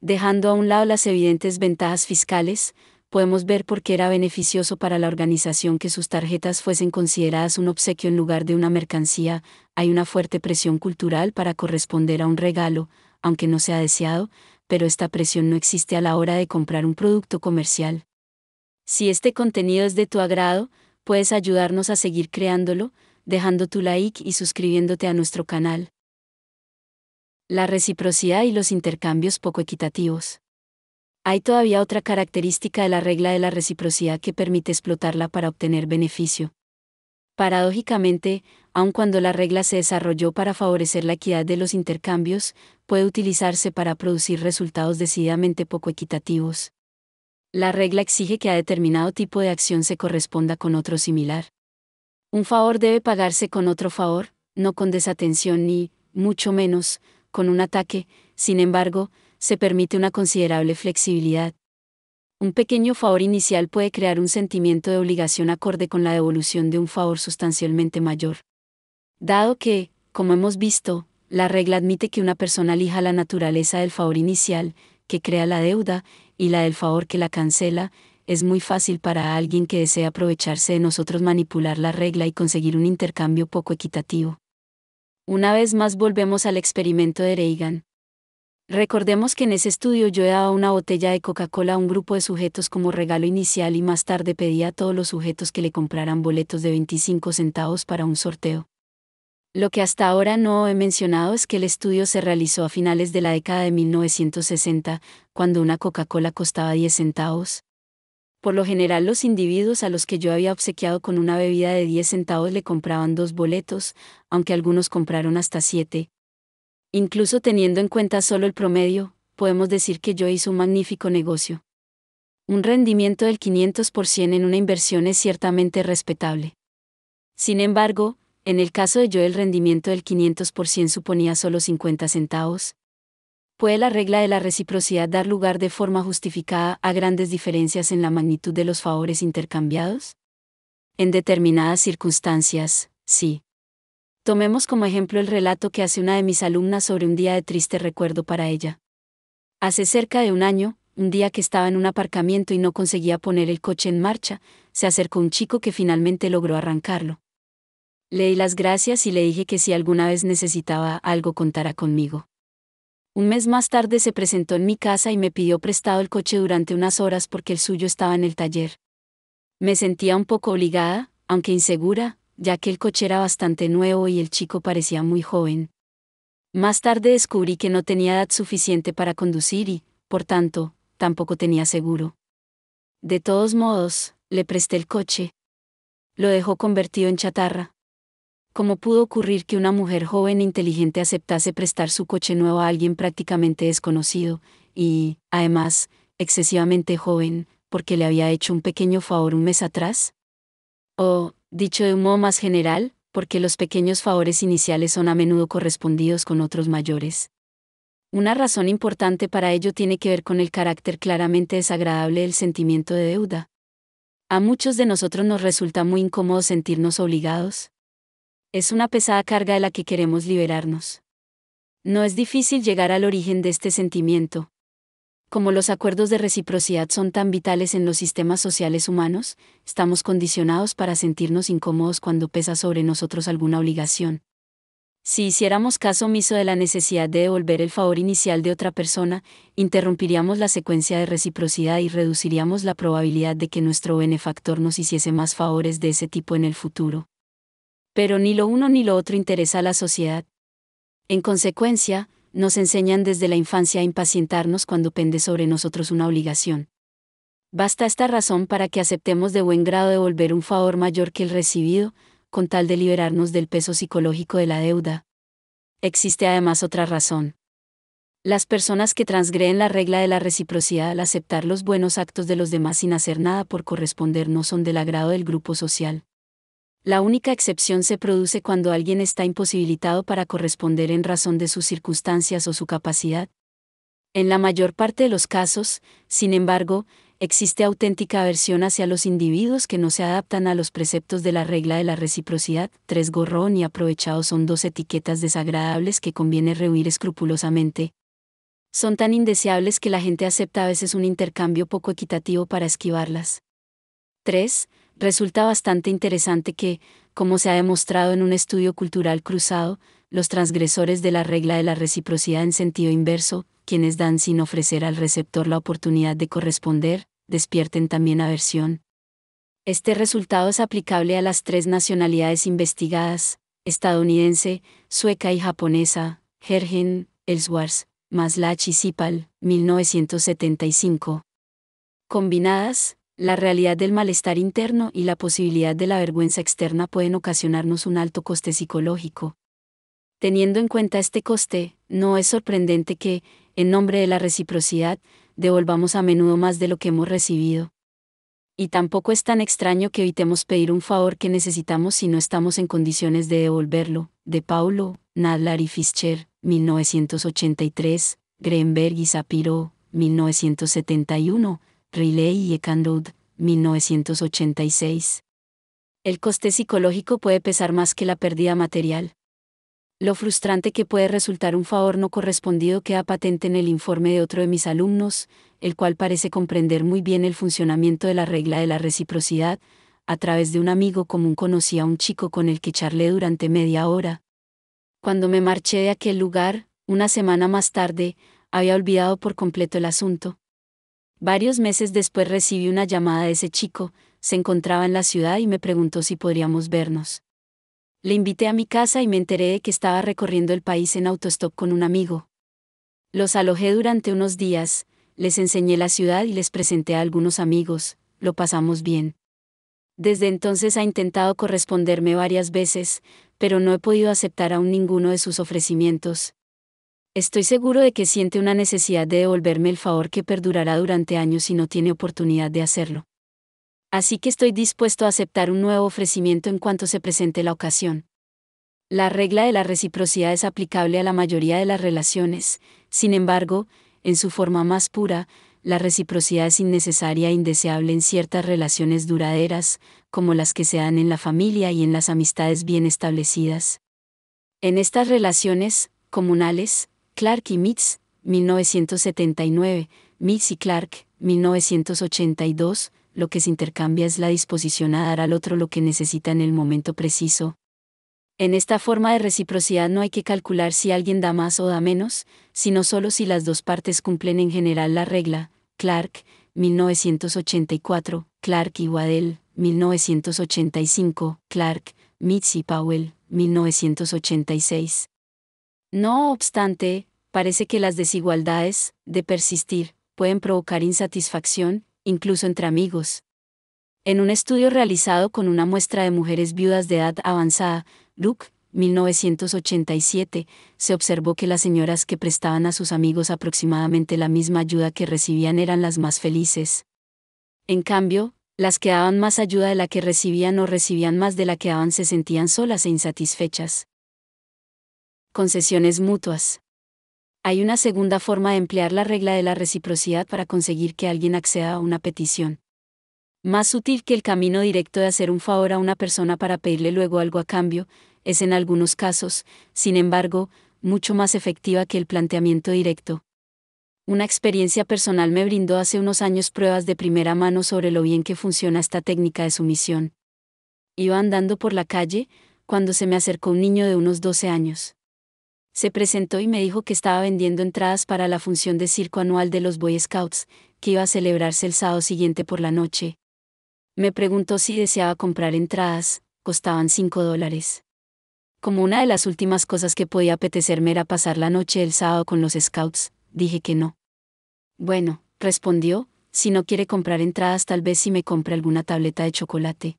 A: Dejando a un lado las evidentes ventajas fiscales, podemos ver por qué era beneficioso para la organización que sus tarjetas fuesen consideradas un obsequio en lugar de una mercancía, hay una fuerte presión cultural para corresponder a un regalo, aunque no sea deseado, pero esta presión no existe a la hora de comprar un producto comercial. Si este contenido es de tu agrado, puedes ayudarnos a seguir creándolo, dejando tu like y suscribiéndote a nuestro canal. La reciprocidad y los intercambios poco equitativos. Hay todavía otra característica de la regla de la reciprocidad que permite explotarla para obtener beneficio. Paradójicamente, aun cuando la regla se desarrolló para favorecer la equidad de los intercambios, puede utilizarse para producir resultados decididamente poco equitativos. La regla exige que a determinado tipo de acción se corresponda con otro similar. Un favor debe pagarse con otro favor, no con desatención ni, mucho menos, con un ataque, sin embargo, se permite una considerable flexibilidad. Un pequeño favor inicial puede crear un sentimiento de obligación acorde con la devolución de un favor sustancialmente mayor. Dado que, como hemos visto, la regla admite que una persona elija la naturaleza del favor inicial, que crea la deuda, y la del favor que la cancela, es muy fácil para alguien que desea aprovecharse de nosotros manipular la regla y conseguir un intercambio poco equitativo. Una vez más volvemos al experimento de Reagan. Recordemos que en ese estudio yo he dado una botella de Coca-Cola a un grupo de sujetos como regalo inicial y más tarde pedí a todos los sujetos que le compraran boletos de 25 centavos para un sorteo. Lo que hasta ahora no he mencionado es que el estudio se realizó a finales de la década de 1960, cuando una Coca-Cola costaba 10 centavos. Por lo general los individuos a los que yo había obsequiado con una bebida de 10 centavos le compraban dos boletos, aunque algunos compraron hasta 7. Incluso teniendo en cuenta solo el promedio, podemos decir que yo hice un magnífico negocio. Un rendimiento del 500% en una inversión es ciertamente respetable. Sin embargo, en el caso de yo el rendimiento del 500% suponía solo 50 centavos. ¿Puede la regla de la reciprocidad dar lugar de forma justificada a grandes diferencias en la magnitud de los favores intercambiados? En determinadas circunstancias, sí. Tomemos como ejemplo el relato que hace una de mis alumnas sobre un día de triste recuerdo para ella. Hace cerca de un año, un día que estaba en un aparcamiento y no conseguía poner el coche en marcha, se acercó un chico que finalmente logró arrancarlo. Le di las gracias y le dije que si alguna vez necesitaba algo contara conmigo. Un mes más tarde se presentó en mi casa y me pidió prestado el coche durante unas horas porque el suyo estaba en el taller. Me sentía un poco obligada, aunque insegura, ya que el coche era bastante nuevo y el chico parecía muy joven. Más tarde descubrí que no tenía edad suficiente para conducir y, por tanto, tampoco tenía seguro. De todos modos, le presté el coche. Lo dejó convertido en chatarra. ¿Cómo pudo ocurrir que una mujer joven e inteligente aceptase prestar su coche nuevo a alguien prácticamente desconocido, y, además, excesivamente joven, porque le había hecho un pequeño favor un mes atrás? Oh, Dicho de un modo más general, porque los pequeños favores iniciales son a menudo correspondidos con otros mayores. Una razón importante para ello tiene que ver con el carácter claramente desagradable del sentimiento de deuda. A muchos de nosotros nos resulta muy incómodo sentirnos obligados. Es una pesada carga de la que queremos liberarnos. No es difícil llegar al origen de este sentimiento, como los acuerdos de reciprocidad son tan vitales en los sistemas sociales humanos, estamos condicionados para sentirnos incómodos cuando pesa sobre nosotros alguna obligación. Si hiciéramos caso omiso de la necesidad de devolver el favor inicial de otra persona, interrumpiríamos la secuencia de reciprocidad y reduciríamos la probabilidad de que nuestro benefactor nos hiciese más favores de ese tipo en el futuro. Pero ni lo uno ni lo otro interesa a la sociedad. En consecuencia, nos enseñan desde la infancia a impacientarnos cuando pende sobre nosotros una obligación. Basta esta razón para que aceptemos de buen grado devolver un favor mayor que el recibido, con tal de liberarnos del peso psicológico de la deuda. Existe además otra razón. Las personas que transgreden la regla de la reciprocidad al aceptar los buenos actos de los demás sin hacer nada por corresponder no son del agrado del grupo social. La única excepción se produce cuando alguien está imposibilitado para corresponder en razón de sus circunstancias o su capacidad. En la mayor parte de los casos, sin embargo, existe auténtica aversión hacia los individuos que no se adaptan a los preceptos de la regla de la reciprocidad. Tres gorrón y aprovechado son dos etiquetas desagradables que conviene rehuir escrupulosamente. Son tan indeseables que la gente acepta a veces un intercambio poco equitativo para esquivarlas. Tres resulta bastante interesante que, como se ha demostrado en un estudio cultural cruzado, los transgresores de la regla de la reciprocidad en sentido inverso, quienes dan sin ofrecer al receptor la oportunidad de corresponder, despierten también aversión. Este resultado es aplicable a las tres nacionalidades investigadas, estadounidense, sueca y japonesa, Hergen, Ellsworth, Maslach y Sipal, 1975. Combinadas, la realidad del malestar interno y la posibilidad de la vergüenza externa pueden ocasionarnos un alto coste psicológico. Teniendo en cuenta este coste, no es sorprendente que, en nombre de la reciprocidad, devolvamos a menudo más de lo que hemos recibido. Y tampoco es tan extraño que evitemos pedir un favor que necesitamos si no estamos en condiciones de devolverlo, de Paulo, Nadlar y Fischer, 1983, Greenberg y Sapiro, 1971, Riley y Ekandud, 1986. El coste psicológico puede pesar más que la pérdida material. Lo frustrante que puede resultar un favor no correspondido queda patente en el informe de otro de mis alumnos, el cual parece comprender muy bien el funcionamiento de la regla de la reciprocidad, a través de un amigo común conocí a un chico con el que charlé durante media hora. Cuando me marché de aquel lugar, una semana más tarde, había olvidado por completo el asunto. Varios meses después recibí una llamada de ese chico, se encontraba en la ciudad y me preguntó si podríamos vernos. Le invité a mi casa y me enteré de que estaba recorriendo el país en autostop con un amigo. Los alojé durante unos días, les enseñé la ciudad y les presenté a algunos amigos, lo pasamos bien. Desde entonces ha intentado corresponderme varias veces, pero no he podido aceptar aún ninguno de sus ofrecimientos, Estoy seguro de que siente una necesidad de devolverme el favor que perdurará durante años y no tiene oportunidad de hacerlo. Así que estoy dispuesto a aceptar un nuevo ofrecimiento en cuanto se presente la ocasión. La regla de la reciprocidad es aplicable a la mayoría de las relaciones, sin embargo, en su forma más pura, la reciprocidad es innecesaria e indeseable en ciertas relaciones duraderas, como las que se dan en la familia y en las amistades bien establecidas. En estas relaciones, comunales, Clark y Mitz, 1979, Mitz y Clark, 1982, lo que se intercambia es la disposición a dar al otro lo que necesita en el momento preciso. En esta forma de reciprocidad no hay que calcular si alguien da más o da menos, sino solo si las dos partes cumplen en general la regla. Clark, 1984, Clark y Waddell, 1985, Clark, y Powell, 1986. No obstante, parece que las desigualdades, de persistir, pueden provocar insatisfacción, incluso entre amigos. En un estudio realizado con una muestra de mujeres viudas de edad avanzada, Luke, 1987, se observó que las señoras que prestaban a sus amigos aproximadamente la misma ayuda que recibían eran las más felices. En cambio, las que daban más ayuda de la que recibían o recibían más de la que daban se sentían solas e insatisfechas. Concesiones mutuas. Hay una segunda forma de emplear la regla de la reciprocidad para conseguir que alguien acceda a una petición. Más útil que el camino directo de hacer un favor a una persona para pedirle luego algo a cambio, es en algunos casos, sin embargo, mucho más efectiva que el planteamiento directo. Una experiencia personal me brindó hace unos años pruebas de primera mano sobre lo bien que funciona esta técnica de sumisión. Iba andando por la calle, cuando se me acercó un niño de unos 12 años se presentó y me dijo que estaba vendiendo entradas para la función de circo anual de los Boy Scouts, que iba a celebrarse el sábado siguiente por la noche. Me preguntó si deseaba comprar entradas, costaban 5 dólares. Como una de las últimas cosas que podía apetecerme era pasar la noche el sábado con los Scouts, dije que no. Bueno, respondió, si no quiere comprar entradas tal vez si me compre alguna tableta de chocolate.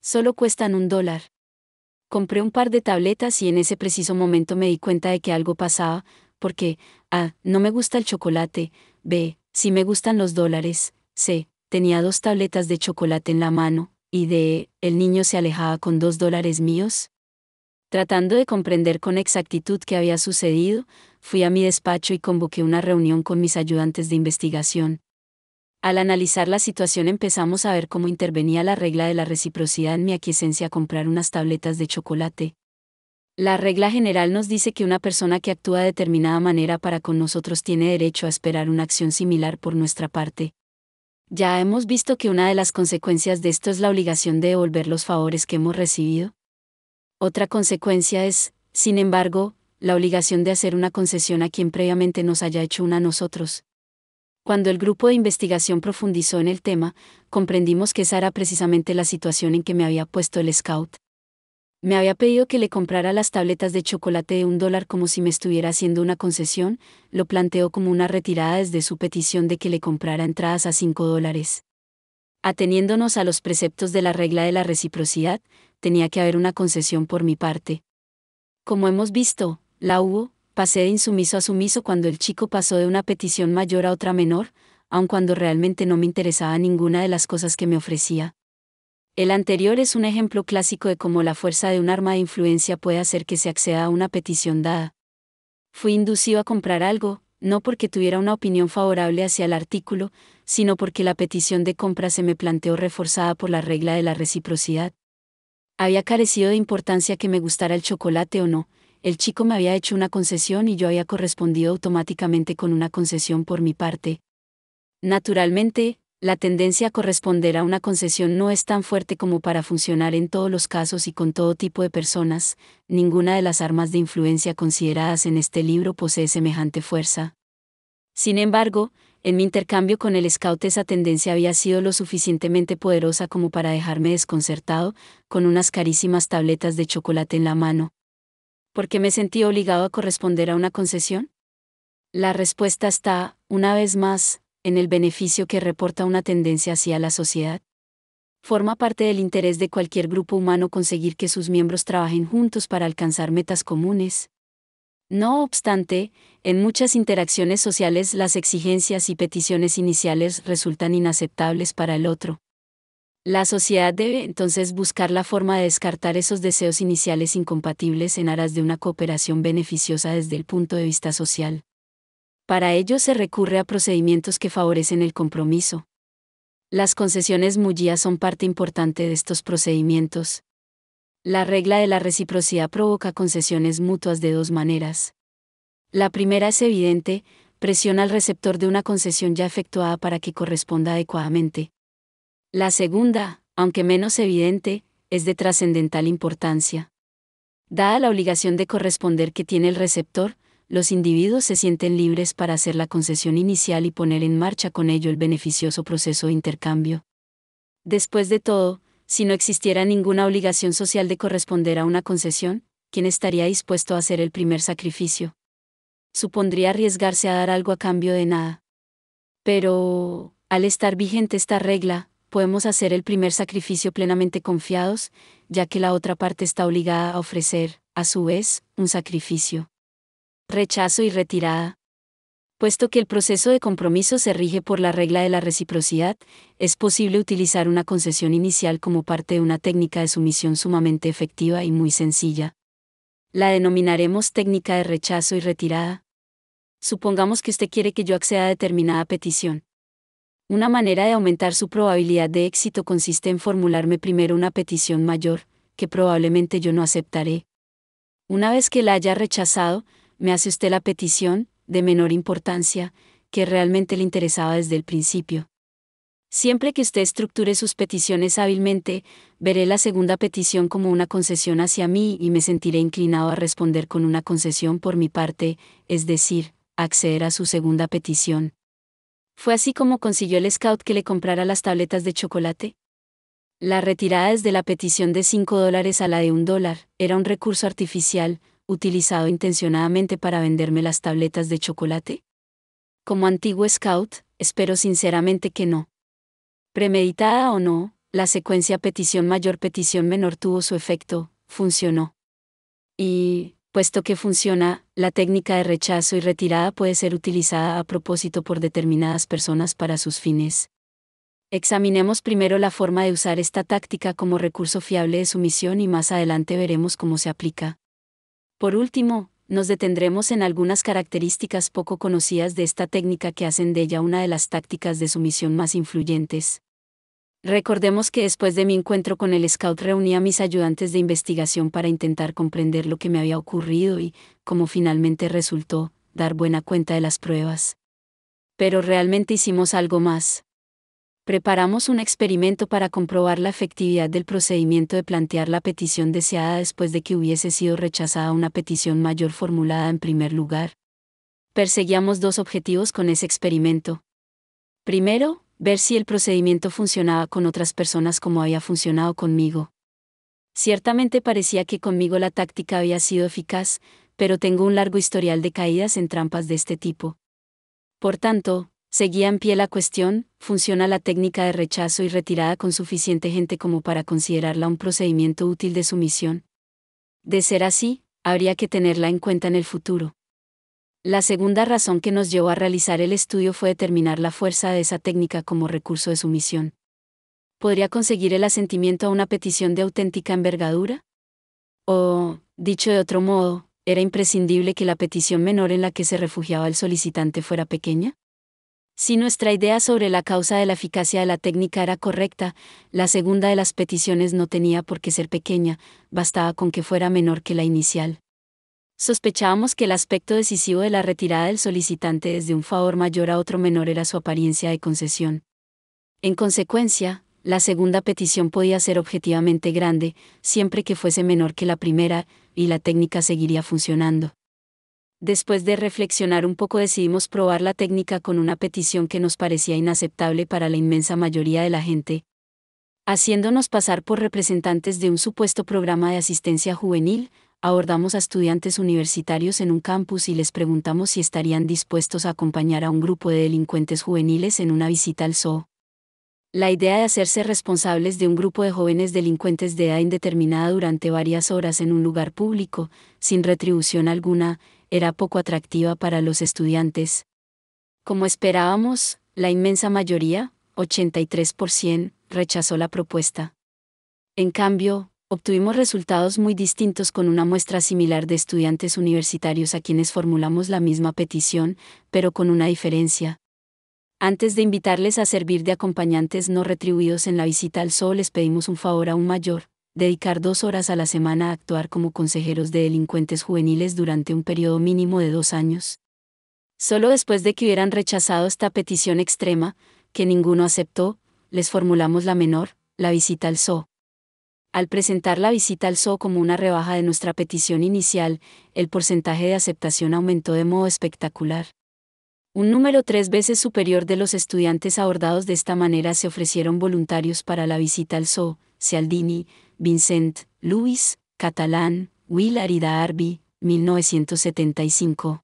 A: Solo cuestan un dólar. Compré un par de tabletas y en ese preciso momento me di cuenta de que algo pasaba, porque, A, no me gusta el chocolate, B, sí me gustan los dólares, C, tenía dos tabletas de chocolate en la mano, y D, el niño se alejaba con dos dólares míos. Tratando de comprender con exactitud qué había sucedido, fui a mi despacho y convoqué una reunión con mis ayudantes de investigación, al analizar la situación empezamos a ver cómo intervenía la regla de la reciprocidad en mi aquiescencia a comprar unas tabletas de chocolate. La regla general nos dice que una persona que actúa de determinada manera para con nosotros tiene derecho a esperar una acción similar por nuestra parte. Ya hemos visto que una de las consecuencias de esto es la obligación de devolver los favores que hemos recibido. Otra consecuencia es, sin embargo, la obligación de hacer una concesión a quien previamente nos haya hecho una a nosotros. Cuando el grupo de investigación profundizó en el tema, comprendimos que esa era precisamente la situación en que me había puesto el scout. Me había pedido que le comprara las tabletas de chocolate de un dólar como si me estuviera haciendo una concesión, lo planteó como una retirada desde su petición de que le comprara entradas a cinco dólares. Ateniéndonos a los preceptos de la regla de la reciprocidad, tenía que haber una concesión por mi parte. Como hemos visto, la hubo, pasé de insumiso a sumiso cuando el chico pasó de una petición mayor a otra menor, aun cuando realmente no me interesaba ninguna de las cosas que me ofrecía. El anterior es un ejemplo clásico de cómo la fuerza de un arma de influencia puede hacer que se acceda a una petición dada. Fui inducido a comprar algo, no porque tuviera una opinión favorable hacia el artículo, sino porque la petición de compra se me planteó reforzada por la regla de la reciprocidad. Había carecido de importancia que me gustara el chocolate o no, el chico me había hecho una concesión y yo había correspondido automáticamente con una concesión por mi parte. Naturalmente, la tendencia a corresponder a una concesión no es tan fuerte como para funcionar en todos los casos y con todo tipo de personas, ninguna de las armas de influencia consideradas en este libro posee semejante fuerza. Sin embargo, en mi intercambio con el scout esa tendencia había sido lo suficientemente poderosa como para dejarme desconcertado, con unas carísimas tabletas de chocolate en la mano, ¿por qué me sentí obligado a corresponder a una concesión? La respuesta está, una vez más, en el beneficio que reporta una tendencia hacia la sociedad. Forma parte del interés de cualquier grupo humano conseguir que sus miembros trabajen juntos para alcanzar metas comunes. No obstante, en muchas interacciones sociales las exigencias y peticiones iniciales resultan inaceptables para el otro. La sociedad debe entonces buscar la forma de descartar esos deseos iniciales incompatibles en aras de una cooperación beneficiosa desde el punto de vista social. Para ello se recurre a procedimientos que favorecen el compromiso. Las concesiones mullías son parte importante de estos procedimientos. La regla de la reciprocidad provoca concesiones mutuas de dos maneras. La primera es evidente, presiona al receptor de una concesión ya efectuada para que corresponda adecuadamente, la segunda, aunque menos evidente, es de trascendental importancia. Dada la obligación de corresponder que tiene el receptor, los individuos se sienten libres para hacer la concesión inicial y poner en marcha con ello el beneficioso proceso de intercambio. Después de todo, si no existiera ninguna obligación social de corresponder a una concesión, ¿quién estaría dispuesto a hacer el primer sacrificio? Supondría arriesgarse a dar algo a cambio de nada. Pero, al estar vigente esta regla, podemos hacer el primer sacrificio plenamente confiados, ya que la otra parte está obligada a ofrecer, a su vez, un sacrificio. Rechazo y retirada. Puesto que el proceso de compromiso se rige por la regla de la reciprocidad, es posible utilizar una concesión inicial como parte de una técnica de sumisión sumamente efectiva y muy sencilla. La denominaremos técnica de rechazo y retirada. Supongamos que usted quiere que yo acceda a determinada petición. Una manera de aumentar su probabilidad de éxito consiste en formularme primero una petición mayor, que probablemente yo no aceptaré. Una vez que la haya rechazado, me hace usted la petición, de menor importancia, que realmente le interesaba desde el principio. Siempre que usted estructure sus peticiones hábilmente, veré la segunda petición como una concesión hacia mí y me sentiré inclinado a responder con una concesión por mi parte, es decir, acceder a su segunda petición. Fue así como consiguió el scout que le comprara las tabletas de chocolate. La retirada desde la petición de 5 dólares a la de 1 dólar era un recurso artificial, utilizado intencionadamente para venderme las tabletas de chocolate. Como antiguo scout, espero sinceramente que no. Premeditada o no, la secuencia petición mayor petición menor tuvo su efecto, funcionó. Y, puesto que funciona, la técnica de rechazo y retirada puede ser utilizada a propósito por determinadas personas para sus fines. Examinemos primero la forma de usar esta táctica como recurso fiable de sumisión y más adelante veremos cómo se aplica. Por último, nos detendremos en algunas características poco conocidas de esta técnica que hacen de ella una de las tácticas de sumisión más influyentes. Recordemos que después de mi encuentro con el scout reuní a mis ayudantes de investigación para intentar comprender lo que me había ocurrido y, como finalmente resultó, dar buena cuenta de las pruebas. Pero realmente hicimos algo más. Preparamos un experimento para comprobar la efectividad del procedimiento de plantear la petición deseada después de que hubiese sido rechazada una petición mayor formulada en primer lugar. Perseguíamos dos objetivos con ese experimento. Primero, ver si el procedimiento funcionaba con otras personas como había funcionado conmigo. Ciertamente parecía que conmigo la táctica había sido eficaz, pero tengo un largo historial de caídas en trampas de este tipo. Por tanto, seguía en pie la cuestión, ¿funciona la técnica de rechazo y retirada con suficiente gente como para considerarla un procedimiento útil de sumisión? De ser así, habría que tenerla en cuenta en el futuro. La segunda razón que nos llevó a realizar el estudio fue determinar la fuerza de esa técnica como recurso de sumisión. ¿Podría conseguir el asentimiento a una petición de auténtica envergadura? O, dicho de otro modo, ¿era imprescindible que la petición menor en la que se refugiaba el solicitante fuera pequeña? Si nuestra idea sobre la causa de la eficacia de la técnica era correcta, la segunda de las peticiones no tenía por qué ser pequeña, bastaba con que fuera menor que la inicial sospechábamos que el aspecto decisivo de la retirada del solicitante desde un favor mayor a otro menor era su apariencia de concesión. En consecuencia, la segunda petición podía ser objetivamente grande, siempre que fuese menor que la primera, y la técnica seguiría funcionando. Después de reflexionar un poco decidimos probar la técnica con una petición que nos parecía inaceptable para la inmensa mayoría de la gente, haciéndonos pasar por representantes de un supuesto programa de asistencia juvenil, abordamos a estudiantes universitarios en un campus y les preguntamos si estarían dispuestos a acompañar a un grupo de delincuentes juveniles en una visita al zoo. La idea de hacerse responsables de un grupo de jóvenes delincuentes de edad indeterminada durante varias horas en un lugar público, sin retribución alguna, era poco atractiva para los estudiantes. Como esperábamos, la inmensa mayoría, 83%, rechazó la propuesta. En cambio, obtuvimos resultados muy distintos con una muestra similar de estudiantes universitarios a quienes formulamos la misma petición, pero con una diferencia. Antes de invitarles a servir de acompañantes no retribuidos en la visita al sol, les pedimos un favor aún mayor, dedicar dos horas a la semana a actuar como consejeros de delincuentes juveniles durante un periodo mínimo de dos años. Solo después de que hubieran rechazado esta petición extrema, que ninguno aceptó, les formulamos la menor, la visita al zoo. Al presentar la visita al zoo como una rebaja de nuestra petición inicial, el porcentaje de aceptación aumentó de modo espectacular. Un número tres veces superior de los estudiantes abordados de esta manera se ofrecieron voluntarios para la visita al zoo, Cialdini, Vincent, Luis, Catalán, Will Arida Arby, 1975.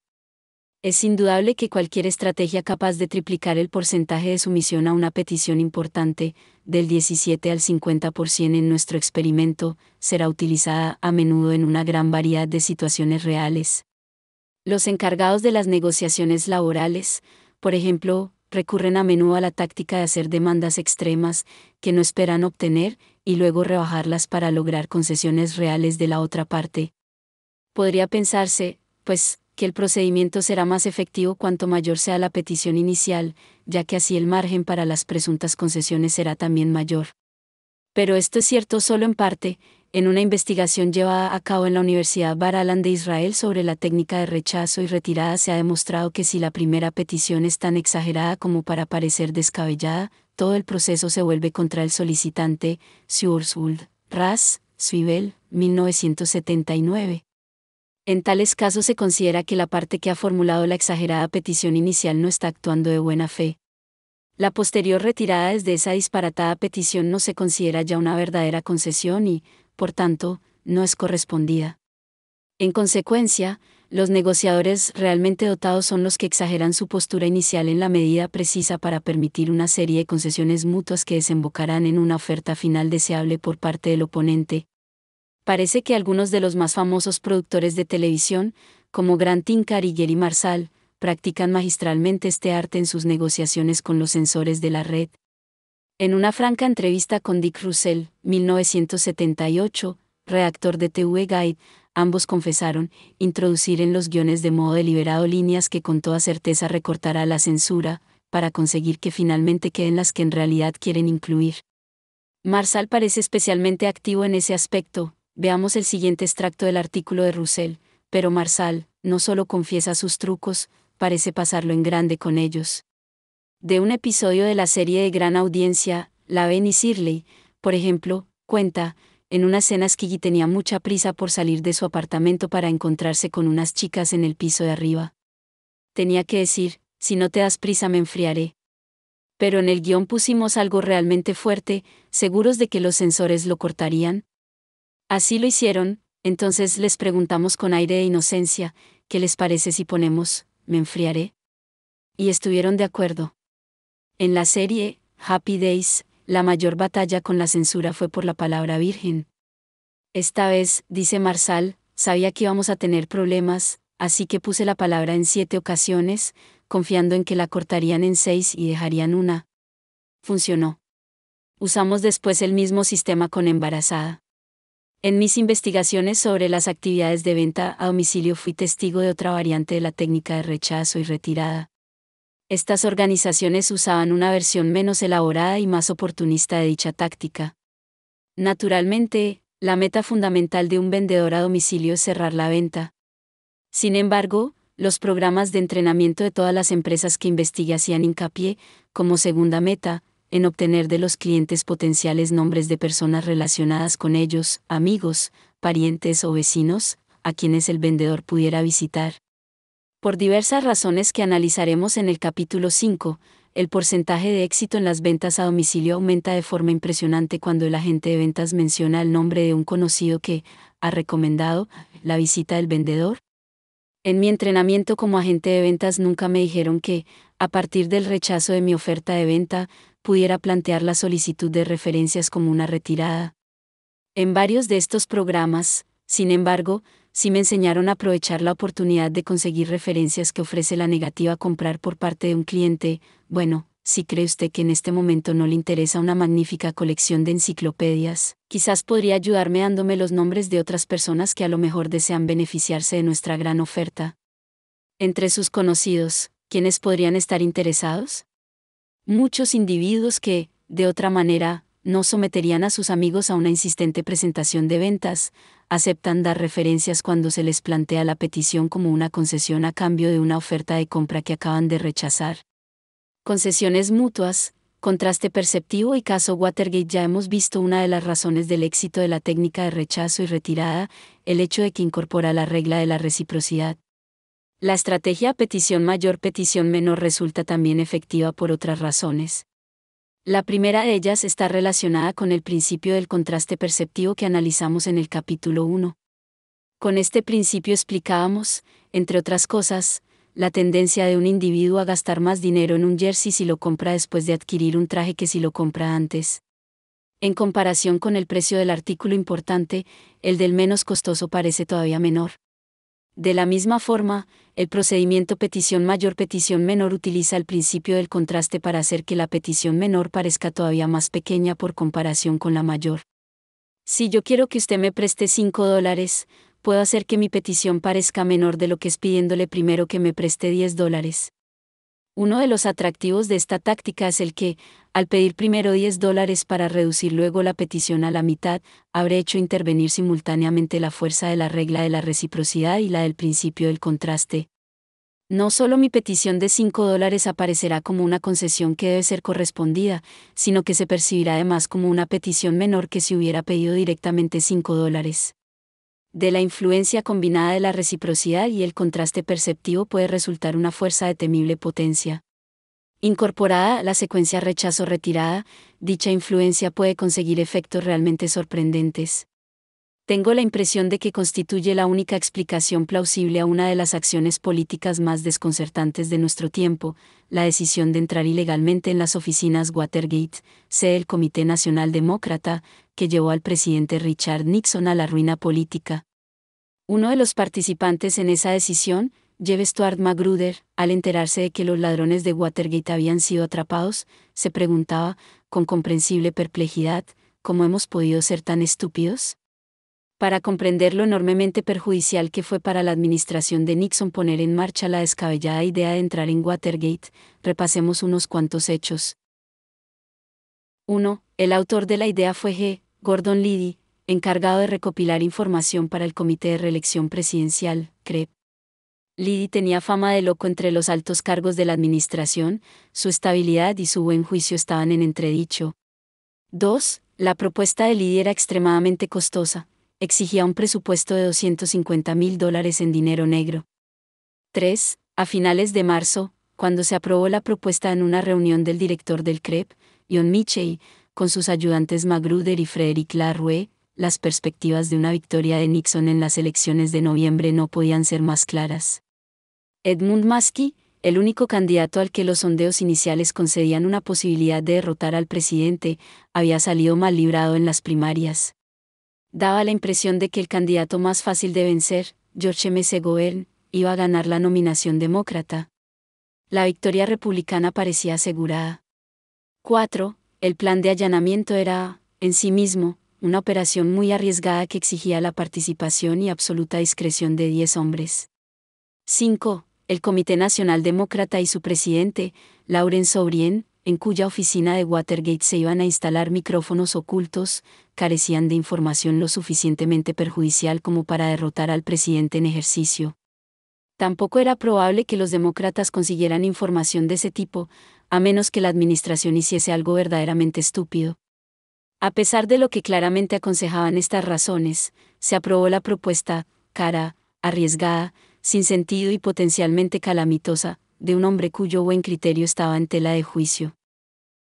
A: Es indudable que cualquier estrategia capaz de triplicar el porcentaje de sumisión a una petición importante, del 17 al 50% en nuestro experimento, será utilizada a menudo en una gran variedad de situaciones reales. Los encargados de las negociaciones laborales, por ejemplo, recurren a menudo a la táctica de hacer demandas extremas que no esperan obtener y luego rebajarlas para lograr concesiones reales de la otra parte. Podría pensarse, pues, que el procedimiento será más efectivo cuanto mayor sea la petición inicial, ya que así el margen para las presuntas concesiones será también mayor. Pero esto es cierto solo en parte, en una investigación llevada a cabo en la Universidad Bar Alan de Israel sobre la técnica de rechazo y retirada se ha demostrado que si la primera petición es tan exagerada como para parecer descabellada, todo el proceso se vuelve contra el solicitante, sjursvold Ras, 1979. En tales casos se considera que la parte que ha formulado la exagerada petición inicial no está actuando de buena fe. La posterior retirada desde esa disparatada petición no se considera ya una verdadera concesión y, por tanto, no es correspondida. En consecuencia, los negociadores realmente dotados son los que exageran su postura inicial en la medida precisa para permitir una serie de concesiones mutuas que desembocarán en una oferta final deseable por parte del oponente, parece que algunos de los más famosos productores de televisión, como Grant Tinker y Marsal, practican magistralmente este arte en sus negociaciones con los censores de la red. En una franca entrevista con Dick Russell, 1978, reactor de TV Guide, ambos confesaron introducir en los guiones de modo deliberado líneas que con toda certeza recortará la censura, para conseguir que finalmente queden las que en realidad quieren incluir. Marsal parece especialmente activo en ese aspecto, Veamos el siguiente extracto del artículo de Russell, pero Marsal, no solo confiesa sus trucos, parece pasarlo en grande con ellos. De un episodio de la serie de gran audiencia, La y Sirley, por ejemplo, cuenta, en una cena Skiggy tenía mucha prisa por salir de su apartamento para encontrarse con unas chicas en el piso de arriba. Tenía que decir, si no te das prisa me enfriaré. Pero en el guión pusimos algo realmente fuerte, seguros de que los sensores lo cortarían, Así lo hicieron, entonces les preguntamos con aire de inocencia, ¿qué les parece si ponemos, me enfriaré? Y estuvieron de acuerdo. En la serie, Happy Days, la mayor batalla con la censura fue por la palabra virgen. Esta vez, dice Marsal, sabía que íbamos a tener problemas, así que puse la palabra en siete ocasiones, confiando en que la cortarían en seis y dejarían una. Funcionó. Usamos después el mismo sistema con embarazada. En mis investigaciones sobre las actividades de venta a domicilio fui testigo de otra variante de la técnica de rechazo y retirada. Estas organizaciones usaban una versión menos elaborada y más oportunista de dicha táctica. Naturalmente, la meta fundamental de un vendedor a domicilio es cerrar la venta. Sin embargo, los programas de entrenamiento de todas las empresas que investigué hacían hincapié, como segunda meta, en obtener de los clientes potenciales nombres de personas relacionadas con ellos, amigos, parientes o vecinos, a quienes el vendedor pudiera visitar. Por diversas razones que analizaremos en el capítulo 5, el porcentaje de éxito en las ventas a domicilio aumenta de forma impresionante cuando el agente de ventas menciona el nombre de un conocido que ha recomendado la visita del vendedor. En mi entrenamiento como agente de ventas nunca me dijeron que, a partir del rechazo de mi oferta de venta, pudiera plantear la solicitud de referencias como una retirada. En varios de estos programas, sin embargo, si me enseñaron a aprovechar la oportunidad de conseguir referencias que ofrece la negativa a comprar por parte de un cliente. Bueno, si cree usted que en este momento no le interesa una magnífica colección de enciclopedias, quizás podría ayudarme dándome los nombres de otras personas que a lo mejor desean beneficiarse de nuestra gran oferta. Entre sus conocidos, ¿quiénes podrían estar interesados? Muchos individuos que, de otra manera, no someterían a sus amigos a una insistente presentación de ventas, aceptan dar referencias cuando se les plantea la petición como una concesión a cambio de una oferta de compra que acaban de rechazar. Concesiones mutuas, contraste perceptivo y caso Watergate ya hemos visto una de las razones del éxito de la técnica de rechazo y retirada, el hecho de que incorpora la regla de la reciprocidad. La estrategia petición mayor petición menor resulta también efectiva por otras razones. La primera de ellas está relacionada con el principio del contraste perceptivo que analizamos en el capítulo 1. Con este principio explicábamos, entre otras cosas, la tendencia de un individuo a gastar más dinero en un jersey si lo compra después de adquirir un traje que si lo compra antes. En comparación con el precio del artículo importante, el del menos costoso parece todavía menor. De la misma forma, el procedimiento petición mayor petición menor utiliza el principio del contraste para hacer que la petición menor parezca todavía más pequeña por comparación con la mayor. Si yo quiero que usted me preste 5 dólares, puedo hacer que mi petición parezca menor de lo que es pidiéndole primero que me preste 10 dólares. Uno de los atractivos de esta táctica es el que, al pedir primero 10 dólares para reducir luego la petición a la mitad, habré hecho intervenir simultáneamente la fuerza de la regla de la reciprocidad y la del principio del contraste. No solo mi petición de 5 dólares aparecerá como una concesión que debe ser correspondida, sino que se percibirá además como una petición menor que si hubiera pedido directamente 5 dólares de la influencia combinada de la reciprocidad y el contraste perceptivo puede resultar una fuerza de temible potencia. Incorporada la secuencia rechazo-retirada, dicha influencia puede conseguir efectos realmente sorprendentes. Tengo la impresión de que constituye la única explicación plausible a una de las acciones políticas más desconcertantes de nuestro tiempo, la decisión de entrar ilegalmente en las oficinas Watergate, sede el Comité Nacional Demócrata, que llevó al presidente Richard Nixon a la ruina política. Uno de los participantes en esa decisión, Jeb Stuart Magruder, al enterarse de que los ladrones de Watergate habían sido atrapados, se preguntaba, con comprensible perplejidad, ¿cómo hemos podido ser tan estúpidos? Para comprender lo enormemente perjudicial que fue para la administración de Nixon poner en marcha la descabellada idea de entrar en Watergate, repasemos unos cuantos hechos. 1. El autor de la idea fue G. Gordon Liddy, encargado de recopilar información para el Comité de Reelección Presidencial, CREP. Liddy tenía fama de loco entre los altos cargos de la administración, su estabilidad y su buen juicio estaban en entredicho. 2. La propuesta de Liddy era extremadamente costosa, exigía un presupuesto de 250 mil dólares en dinero negro. 3. A finales de marzo, cuando se aprobó la propuesta en una reunión del director del CREP, John Michey, con sus ayudantes Magruder y Frederick Larue, las perspectivas de una victoria de Nixon en las elecciones de noviembre no podían ser más claras. Edmund Maskey, el único candidato al que los sondeos iniciales concedían una posibilidad de derrotar al presidente, había salido mal librado en las primarias. Daba la impresión de que el candidato más fácil de vencer, George M. iba a ganar la nominación demócrata. La victoria republicana parecía asegurada. 4. El plan de allanamiento era, en sí mismo, una operación muy arriesgada que exigía la participación y absoluta discreción de 10 hombres. 5. El Comité Nacional Demócrata y su presidente, Lauren O'Brien, en cuya oficina de Watergate se iban a instalar micrófonos ocultos, carecían de información lo suficientemente perjudicial como para derrotar al presidente en ejercicio. Tampoco era probable que los demócratas consiguieran información de ese tipo, a menos que la administración hiciese algo verdaderamente estúpido. A pesar de lo que claramente aconsejaban estas razones, se aprobó la propuesta, cara, arriesgada, sin sentido y potencialmente calamitosa, de un hombre cuyo buen criterio estaba en tela de juicio.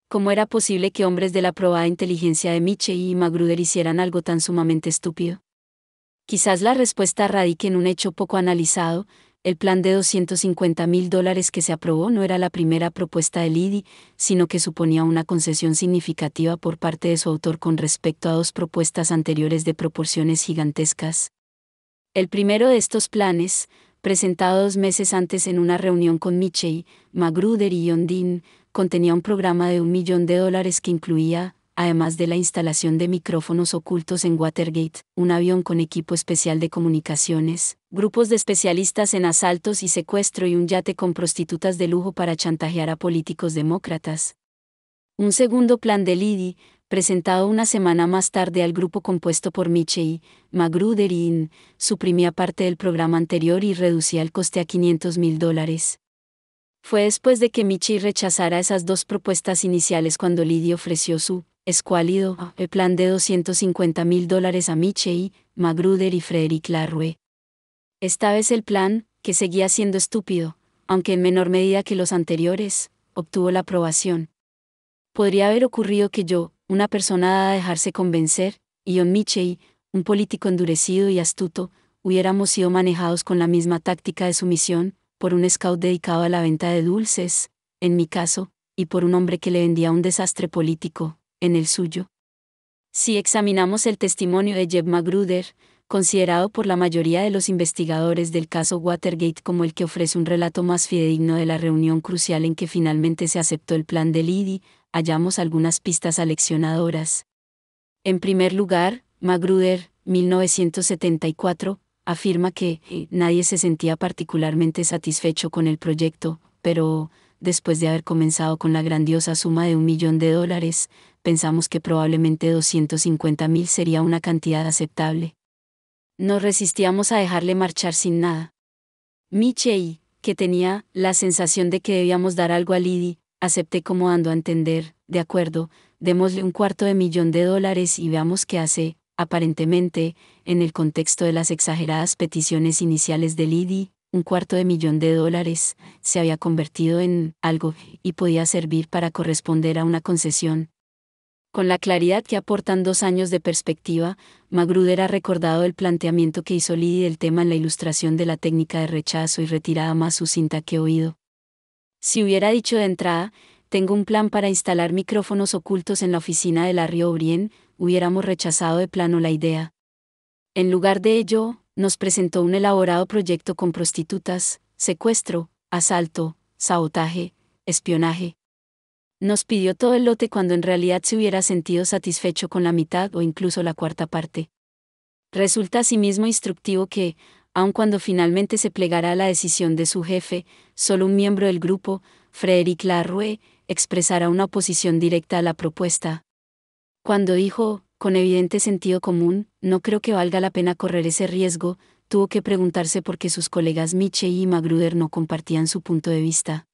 A: ¿Cómo era posible que hombres de la probada inteligencia de Miche y Magruder hicieran algo tan sumamente estúpido? Quizás la respuesta radique en un hecho poco analizado, el plan de 250 mil dólares que se aprobó no era la primera propuesta de Liddy, sino que suponía una concesión significativa por parte de su autor con respecto a dos propuestas anteriores de proporciones gigantescas. El primero de estos planes, presentado dos meses antes en una reunión con Michey, Magruder y Yondin, contenía un programa de un millón de dólares que incluía, además de la instalación de micrófonos ocultos en Watergate, un avión con equipo especial de comunicaciones, grupos de especialistas en asaltos y secuestro y un yate con prostitutas de lujo para chantajear a políticos demócratas. Un segundo plan de Liddy, presentado una semana más tarde al grupo compuesto por Michey, Magruder y In, suprimía parte del programa anterior y reducía el coste a 500 mil dólares. Fue después de que Michi rechazara esas dos propuestas iniciales cuando Liddy ofreció su escuálido, el plan de 250 mil dólares a Michey, Magruder y Frederick Larue. Esta vez el plan, que seguía siendo estúpido, aunque en menor medida que los anteriores, obtuvo la aprobación. Podría haber ocurrido que yo, una persona dada a dejarse convencer, y John Michey, un político endurecido y astuto, hubiéramos sido manejados con la misma táctica de sumisión, por un scout dedicado a la venta de dulces, en mi caso, y por un hombre que le vendía un desastre político, en el suyo. Si examinamos el testimonio de Jeb Magruder, considerado por la mayoría de los investigadores del caso Watergate como el que ofrece un relato más fidedigno de la reunión crucial en que finalmente se aceptó el plan de Liddy, hallamos algunas pistas aleccionadoras. En primer lugar, Magruder, 1974, afirma que eh, nadie se sentía particularmente satisfecho con el proyecto, pero después de haber comenzado con la grandiosa suma de un millón de dólares, pensamos que probablemente 250.000 mil sería una cantidad aceptable. Nos resistíamos a dejarle marchar sin nada. Michei, que tenía la sensación de que debíamos dar algo a Liddy, acepté como ando a entender, de acuerdo, démosle un cuarto de millón de dólares y veamos qué hace, aparentemente, en el contexto de las exageradas peticiones iniciales de Lidi, un cuarto de millón de dólares, se había convertido en algo y podía servir para corresponder a una concesión. Con la claridad que aportan dos años de perspectiva, Magruder ha recordado el planteamiento que hizo Liddy del tema en la ilustración de la técnica de rechazo y retirada más sucinta que oído. Si hubiera dicho de entrada, tengo un plan para instalar micrófonos ocultos en la oficina de la Río hubiéramos rechazado de plano la idea. En lugar de ello, nos presentó un elaborado proyecto con prostitutas, secuestro, asalto, sabotaje, espionaje. Nos pidió todo el lote cuando en realidad se hubiera sentido satisfecho con la mitad o incluso la cuarta parte. Resulta asimismo instructivo que, aun cuando finalmente se plegará a la decisión de su jefe, solo un miembro del grupo, Frédéric Larrue, expresará una oposición directa a la propuesta. Cuando dijo, con evidente sentido común, no creo que valga la pena correr ese riesgo, tuvo que preguntarse por qué sus colegas Miche y Magruder no compartían su punto de vista.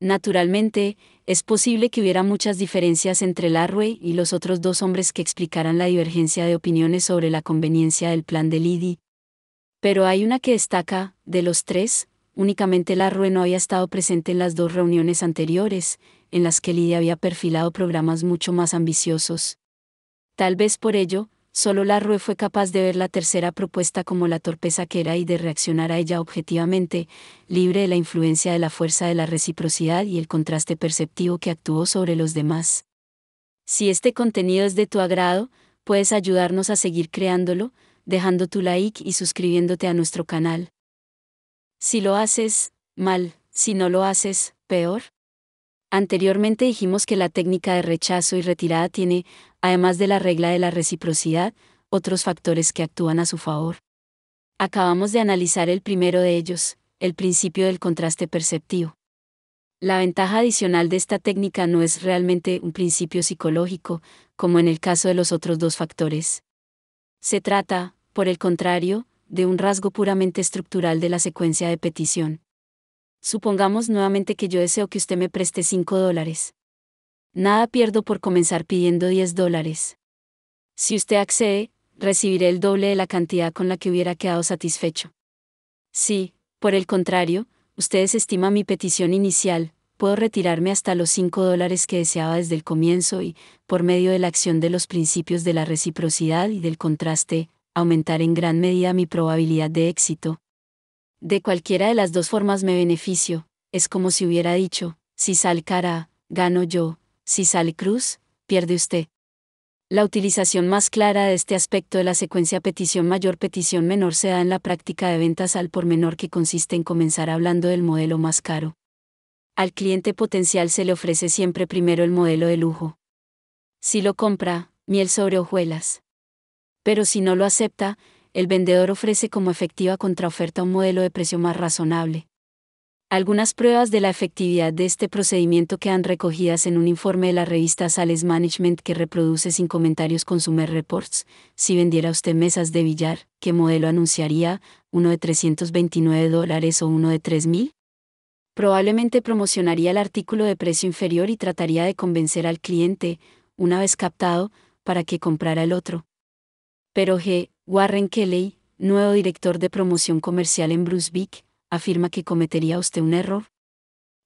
A: Naturalmente, es posible que hubiera muchas diferencias entre Larue y los otros dos hombres que explicaran la divergencia de opiniones sobre la conveniencia del plan de Liddy. Pero hay una que destaca, de los tres, únicamente Larue no había estado presente en las dos reuniones anteriores, en las que Liddy había perfilado programas mucho más ambiciosos. Tal vez por ello, solo Rue fue capaz de ver la tercera propuesta como la torpeza que era y de reaccionar a ella objetivamente, libre de la influencia de la fuerza de la reciprocidad y el contraste perceptivo que actuó sobre los demás. Si este contenido es de tu agrado, puedes ayudarnos a seguir creándolo, dejando tu like y suscribiéndote a nuestro canal. Si lo haces, mal, si no lo haces, peor, Anteriormente dijimos que la técnica de rechazo y retirada tiene, además de la regla de la reciprocidad, otros factores que actúan a su favor. Acabamos de analizar el primero de ellos, el principio del contraste perceptivo. La ventaja adicional de esta técnica no es realmente un principio psicológico, como en el caso de los otros dos factores. Se trata, por el contrario, de un rasgo puramente estructural de la secuencia de petición. Supongamos nuevamente que yo deseo que usted me preste 5 dólares. Nada pierdo por comenzar pidiendo 10 dólares. Si usted accede, recibiré el doble de la cantidad con la que hubiera quedado satisfecho. Si, por el contrario, usted desestima mi petición inicial, puedo retirarme hasta los 5 dólares que deseaba desde el comienzo y, por medio de la acción de los principios de la reciprocidad y del contraste, aumentar en gran medida mi probabilidad de éxito, de cualquiera de las dos formas me beneficio, es como si hubiera dicho, si sale cara, gano yo, si sale cruz, pierde usted. La utilización más clara de este aspecto de la secuencia petición mayor-petición menor se da en la práctica de ventas al por menor que consiste en comenzar hablando del modelo más caro. Al cliente potencial se le ofrece siempre primero el modelo de lujo. Si lo compra, miel sobre hojuelas. Pero si no lo acepta, el vendedor ofrece como efectiva contraoferta un modelo de precio más razonable. Algunas pruebas de la efectividad de este procedimiento quedan recogidas en un informe de la revista Sales Management que reproduce sin comentarios Consumer Reports. Si vendiera usted mesas de billar, ¿qué modelo anunciaría? ¿Uno de 329 dólares o uno de 3000? Probablemente promocionaría el artículo de precio inferior y trataría de convencer al cliente, una vez captado, para que comprara el otro. Pero G, Warren Kelly, nuevo director de promoción comercial en Brunswick, afirma que cometería usted un error.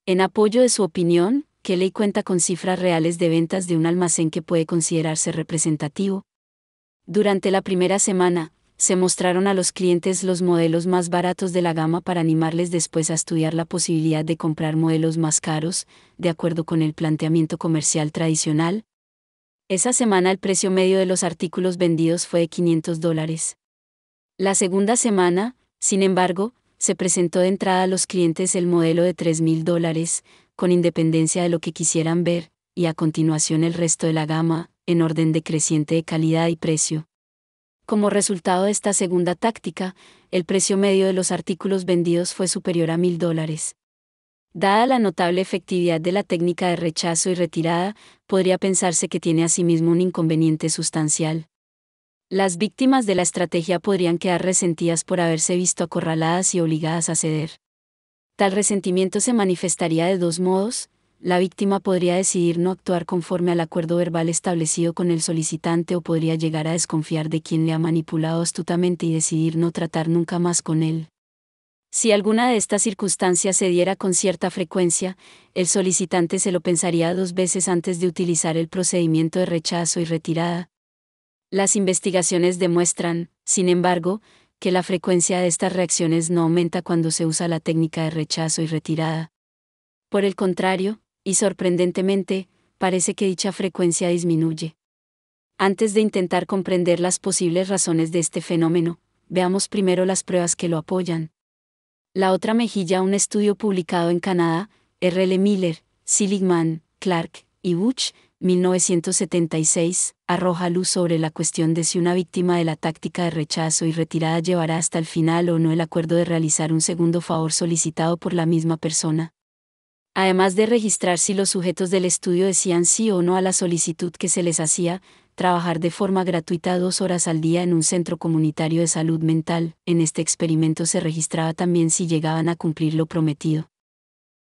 A: En apoyo de su opinión, Kelly cuenta con cifras reales de ventas de un almacén que puede considerarse representativo. Durante la primera semana, se mostraron a los clientes los modelos más baratos de la gama para animarles después a estudiar la posibilidad de comprar modelos más caros, de acuerdo con el planteamiento comercial tradicional, esa semana el precio medio de los artículos vendidos fue de 500 dólares. La segunda semana, sin embargo, se presentó de entrada a los clientes el modelo de 3.000 dólares, con independencia de lo que quisieran ver, y a continuación el resto de la gama, en orden decreciente de calidad y precio. Como resultado de esta segunda táctica, el precio medio de los artículos vendidos fue superior a 1.000 dólares. Dada la notable efectividad de la técnica de rechazo y retirada, podría pensarse que tiene asimismo un inconveniente sustancial. Las víctimas de la estrategia podrían quedar resentidas por haberse visto acorraladas y obligadas a ceder. Tal resentimiento se manifestaría de dos modos. La víctima podría decidir no actuar conforme al acuerdo verbal establecido con el solicitante o podría llegar a desconfiar de quien le ha manipulado astutamente y decidir no tratar nunca más con él. Si alguna de estas circunstancias se diera con cierta frecuencia, el solicitante se lo pensaría dos veces antes de utilizar el procedimiento de rechazo y retirada. Las investigaciones demuestran, sin embargo, que la frecuencia de estas reacciones no aumenta cuando se usa la técnica de rechazo y retirada. Por el contrario, y sorprendentemente, parece que dicha frecuencia disminuye. Antes de intentar comprender las posibles razones de este fenómeno, veamos primero las pruebas que lo apoyan. La otra mejilla, un estudio publicado en Canadá, R. L. Miller, Seligman, Clark y Butch, 1976, arroja luz sobre la cuestión de si una víctima de la táctica de rechazo y retirada llevará hasta el final o no el acuerdo de realizar un segundo favor solicitado por la misma persona. Además de registrar si los sujetos del estudio decían sí o no a la solicitud que se les hacía, trabajar de forma gratuita dos horas al día en un centro comunitario de salud mental, en este experimento se registraba también si llegaban a cumplir lo prometido.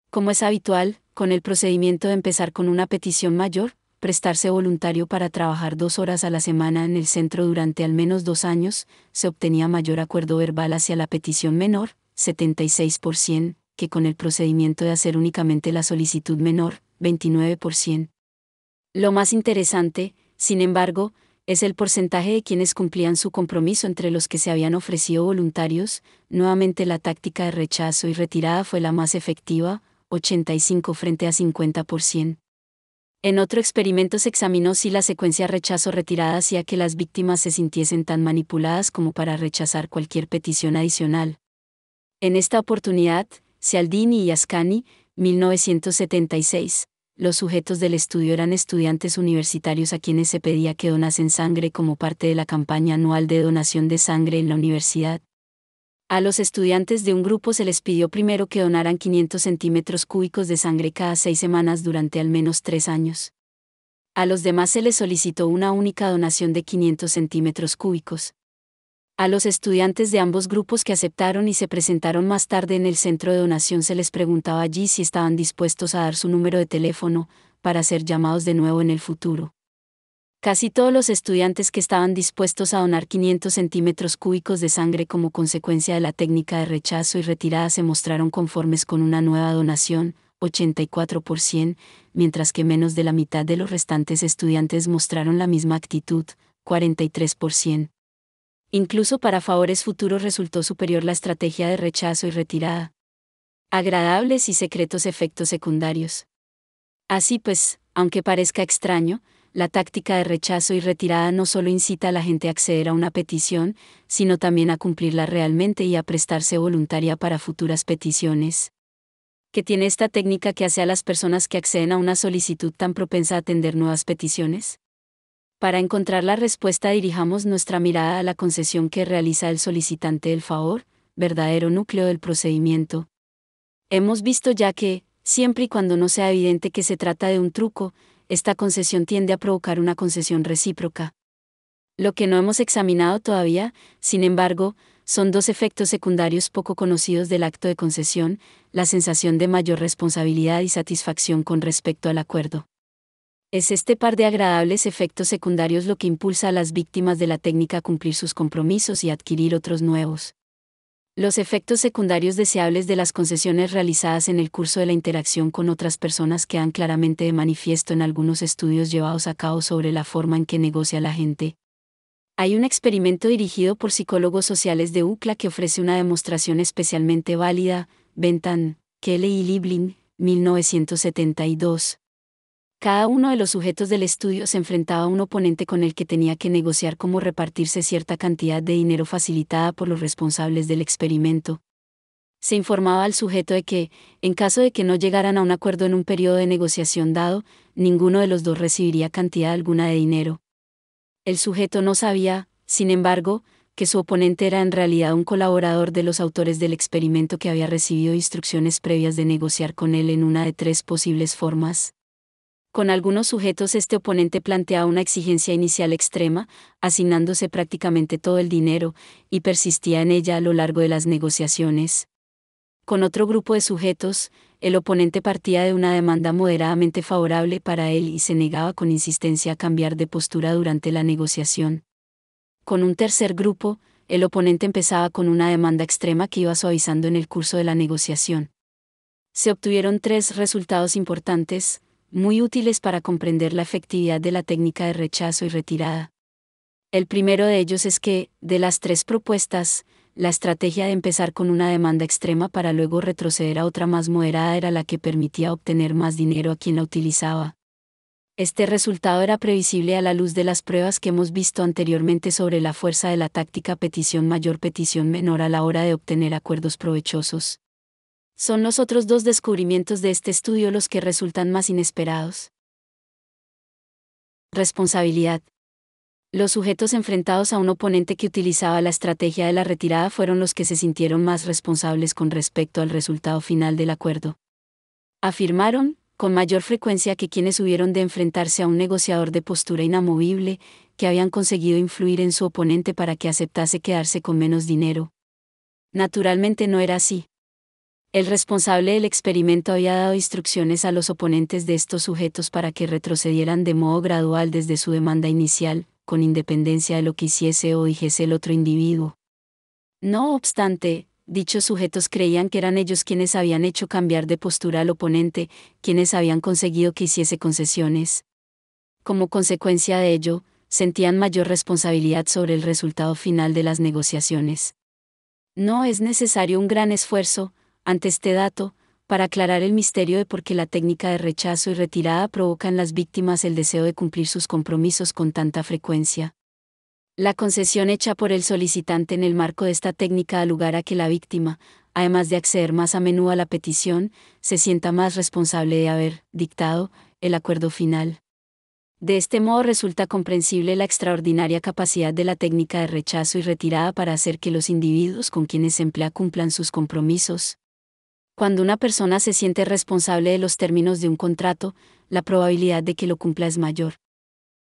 A: Como es habitual, con el procedimiento de empezar con una petición mayor, prestarse voluntario para trabajar dos horas a la semana en el centro durante al menos dos años, se obtenía mayor acuerdo verbal hacia la petición menor, 76%, que con el procedimiento de hacer únicamente la solicitud menor, 29%. Lo más interesante, sin embargo, es el porcentaje de quienes cumplían su compromiso entre los que se habían ofrecido voluntarios, nuevamente la táctica de rechazo y retirada fue la más efectiva, 85 frente a 50%. En otro experimento se examinó si la secuencia rechazo-retirada hacía que las víctimas se sintiesen tan manipuladas como para rechazar cualquier petición adicional. En esta oportunidad, Cialdini y Ascani, 1976, los sujetos del estudio eran estudiantes universitarios a quienes se pedía que donasen sangre como parte de la campaña anual de donación de sangre en la universidad. A los estudiantes de un grupo se les pidió primero que donaran 500 centímetros cúbicos de sangre cada seis semanas durante al menos tres años. A los demás se les solicitó una única donación de 500 centímetros cúbicos. A los estudiantes de ambos grupos que aceptaron y se presentaron más tarde en el centro de donación se les preguntaba allí si estaban dispuestos a dar su número de teléfono, para ser llamados de nuevo en el futuro. Casi todos los estudiantes que estaban dispuestos a donar 500 centímetros cúbicos de sangre como consecuencia de la técnica de rechazo y retirada se mostraron conformes con una nueva donación, 84%, mientras que menos de la mitad de los restantes estudiantes mostraron la misma actitud, 43%. Incluso para favores futuros resultó superior la estrategia de rechazo y retirada. Agradables y secretos efectos secundarios. Así pues, aunque parezca extraño, la táctica de rechazo y retirada no solo incita a la gente a acceder a una petición, sino también a cumplirla realmente y a prestarse voluntaria para futuras peticiones. ¿Qué tiene esta técnica que hace a las personas que acceden a una solicitud tan propensa a atender nuevas peticiones? Para encontrar la respuesta dirijamos nuestra mirada a la concesión que realiza el solicitante del favor, verdadero núcleo del procedimiento. Hemos visto ya que, siempre y cuando no sea evidente que se trata de un truco, esta concesión tiende a provocar una concesión recíproca. Lo que no hemos examinado todavía, sin embargo, son dos efectos secundarios poco conocidos del acto de concesión, la sensación de mayor responsabilidad y satisfacción con respecto al acuerdo. Es este par de agradables efectos secundarios lo que impulsa a las víctimas de la técnica a cumplir sus compromisos y adquirir otros nuevos. Los efectos secundarios deseables de las concesiones realizadas en el curso de la interacción con otras personas quedan claramente de manifiesto en algunos estudios llevados a cabo sobre la forma en que negocia la gente. Hay un experimento dirigido por psicólogos sociales de UCLA que ofrece una demostración especialmente válida, Bentan, Kelly y Liebling, 1972 cada uno de los sujetos del estudio se enfrentaba a un oponente con el que tenía que negociar cómo repartirse cierta cantidad de dinero facilitada por los responsables del experimento. Se informaba al sujeto de que, en caso de que no llegaran a un acuerdo en un periodo de negociación dado, ninguno de los dos recibiría cantidad alguna de dinero. El sujeto no sabía, sin embargo, que su oponente era en realidad un colaborador de los autores del experimento que había recibido instrucciones previas de negociar con él en una de tres posibles formas. Con algunos sujetos este oponente planteaba una exigencia inicial extrema, asignándose prácticamente todo el dinero, y persistía en ella a lo largo de las negociaciones. Con otro grupo de sujetos, el oponente partía de una demanda moderadamente favorable para él y se negaba con insistencia a cambiar de postura durante la negociación. Con un tercer grupo, el oponente empezaba con una demanda extrema que iba suavizando en el curso de la negociación. Se obtuvieron tres resultados importantes, muy útiles para comprender la efectividad de la técnica de rechazo y retirada. El primero de ellos es que, de las tres propuestas, la estrategia de empezar con una demanda extrema para luego retroceder a otra más moderada era la que permitía obtener más dinero a quien la utilizaba. Este resultado era previsible a la luz de las pruebas que hemos visto anteriormente sobre la fuerza de la táctica petición mayor petición menor a la hora de obtener acuerdos provechosos. Son los otros dos descubrimientos de este estudio los que resultan más inesperados. Responsabilidad. Los sujetos enfrentados a un oponente que utilizaba la estrategia de la retirada fueron los que se sintieron más responsables con respecto al resultado final del acuerdo. Afirmaron, con mayor frecuencia que quienes hubieron de enfrentarse a un negociador de postura inamovible, que habían conseguido influir en su oponente para que aceptase quedarse con menos dinero. Naturalmente no era así. El responsable del experimento había dado instrucciones a los oponentes de estos sujetos para que retrocedieran de modo gradual desde su demanda inicial, con independencia de lo que hiciese o dijese el otro individuo. No obstante, dichos sujetos creían que eran ellos quienes habían hecho cambiar de postura al oponente, quienes habían conseguido que hiciese concesiones. Como consecuencia de ello, sentían mayor responsabilidad sobre el resultado final de las negociaciones. No es necesario un gran esfuerzo, ante este dato, para aclarar el misterio de por qué la técnica de rechazo y retirada provoca en las víctimas el deseo de cumplir sus compromisos con tanta frecuencia. La concesión hecha por el solicitante en el marco de esta técnica da lugar a que la víctima, además de acceder más a menudo a la petición, se sienta más responsable de haber dictado el acuerdo final. De este modo resulta comprensible la extraordinaria capacidad de la técnica de rechazo y retirada para hacer que los individuos con quienes se emplea cumplan sus compromisos, cuando una persona se siente responsable de los términos de un contrato, la probabilidad de que lo cumpla es mayor.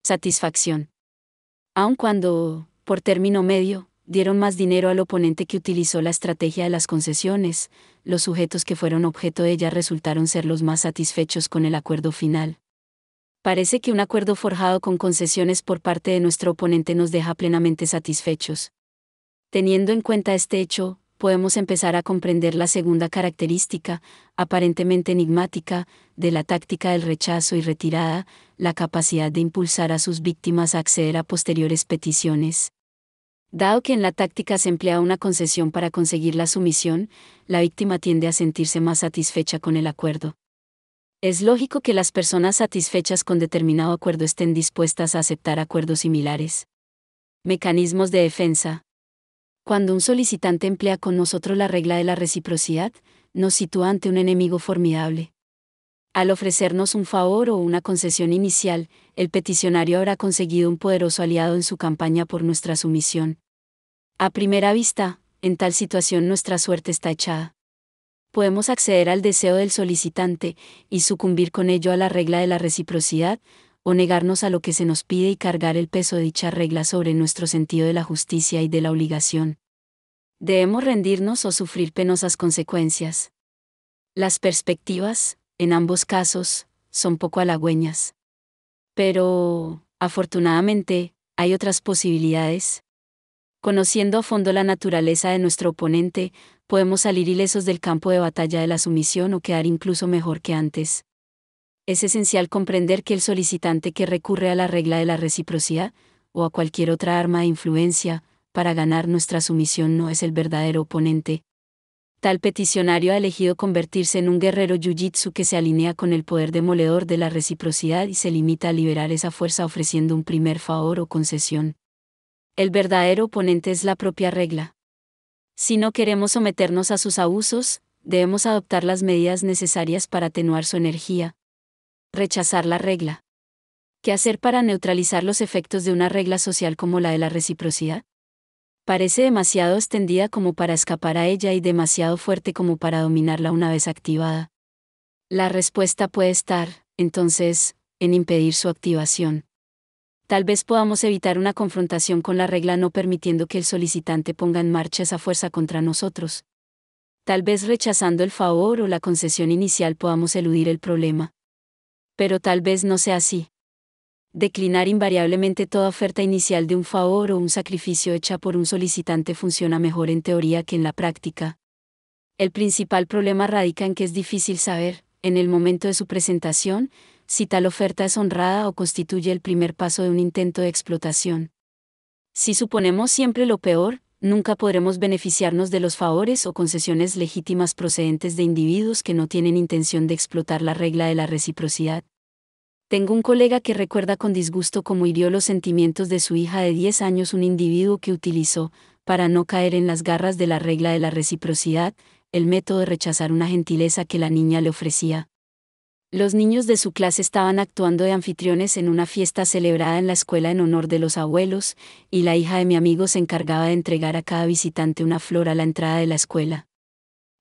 A: Satisfacción. Aun cuando, por término medio, dieron más dinero al oponente que utilizó la estrategia de las concesiones, los sujetos que fueron objeto de ella resultaron ser los más satisfechos con el acuerdo final. Parece que un acuerdo forjado con concesiones por parte de nuestro oponente nos deja plenamente satisfechos. Teniendo en cuenta este hecho, podemos empezar a comprender la segunda característica, aparentemente enigmática, de la táctica del rechazo y retirada, la capacidad de impulsar a sus víctimas a acceder a posteriores peticiones. Dado que en la táctica se emplea una concesión para conseguir la sumisión, la víctima tiende a sentirse más satisfecha con el acuerdo. Es lógico que las personas satisfechas con determinado acuerdo estén dispuestas a aceptar acuerdos similares. Mecanismos de defensa. Cuando un solicitante emplea con nosotros la regla de la reciprocidad, nos sitúa ante un enemigo formidable. Al ofrecernos un favor o una concesión inicial, el peticionario habrá conseguido un poderoso aliado en su campaña por nuestra sumisión. A primera vista, en tal situación nuestra suerte está echada. Podemos acceder al deseo del solicitante y sucumbir con ello a la regla de la reciprocidad, o negarnos a lo que se nos pide y cargar el peso de dicha regla sobre nuestro sentido de la justicia y de la obligación. Debemos rendirnos o sufrir penosas consecuencias. Las perspectivas, en ambos casos, son poco halagüeñas. Pero, afortunadamente, hay otras posibilidades. Conociendo a fondo la naturaleza de nuestro oponente, podemos salir ilesos del campo de batalla de la sumisión o quedar incluso mejor que antes es esencial comprender que el solicitante que recurre a la regla de la reciprocidad, o a cualquier otra arma de influencia, para ganar nuestra sumisión no es el verdadero oponente. Tal peticionario ha elegido convertirse en un guerrero jiu-jitsu que se alinea con el poder demoledor de la reciprocidad y se limita a liberar esa fuerza ofreciendo un primer favor o concesión. El verdadero oponente es la propia regla. Si no queremos someternos a sus abusos, debemos adoptar las medidas necesarias para atenuar su energía, Rechazar la regla. ¿Qué hacer para neutralizar los efectos de una regla social como la de la reciprocidad? Parece demasiado extendida como para escapar a ella y demasiado fuerte como para dominarla una vez activada. La respuesta puede estar, entonces, en impedir su activación. Tal vez podamos evitar una confrontación con la regla no permitiendo que el solicitante ponga en marcha esa fuerza contra nosotros. Tal vez rechazando el favor o la concesión inicial podamos eludir el problema. Pero tal vez no sea así. Declinar invariablemente toda oferta inicial de un favor o un sacrificio hecha por un solicitante funciona mejor en teoría que en la práctica. El principal problema radica en que es difícil saber, en el momento de su presentación, si tal oferta es honrada o constituye el primer paso de un intento de explotación. Si suponemos siempre lo peor, nunca podremos beneficiarnos de los favores o concesiones legítimas procedentes de individuos que no tienen intención de explotar la regla de la reciprocidad. Tengo un colega que recuerda con disgusto cómo hirió los sentimientos de su hija de 10 años un individuo que utilizó, para no caer en las garras de la regla de la reciprocidad, el método de rechazar una gentileza que la niña le ofrecía. Los niños de su clase estaban actuando de anfitriones en una fiesta celebrada en la escuela en honor de los abuelos, y la hija de mi amigo se encargaba de entregar a cada visitante una flor a la entrada de la escuela.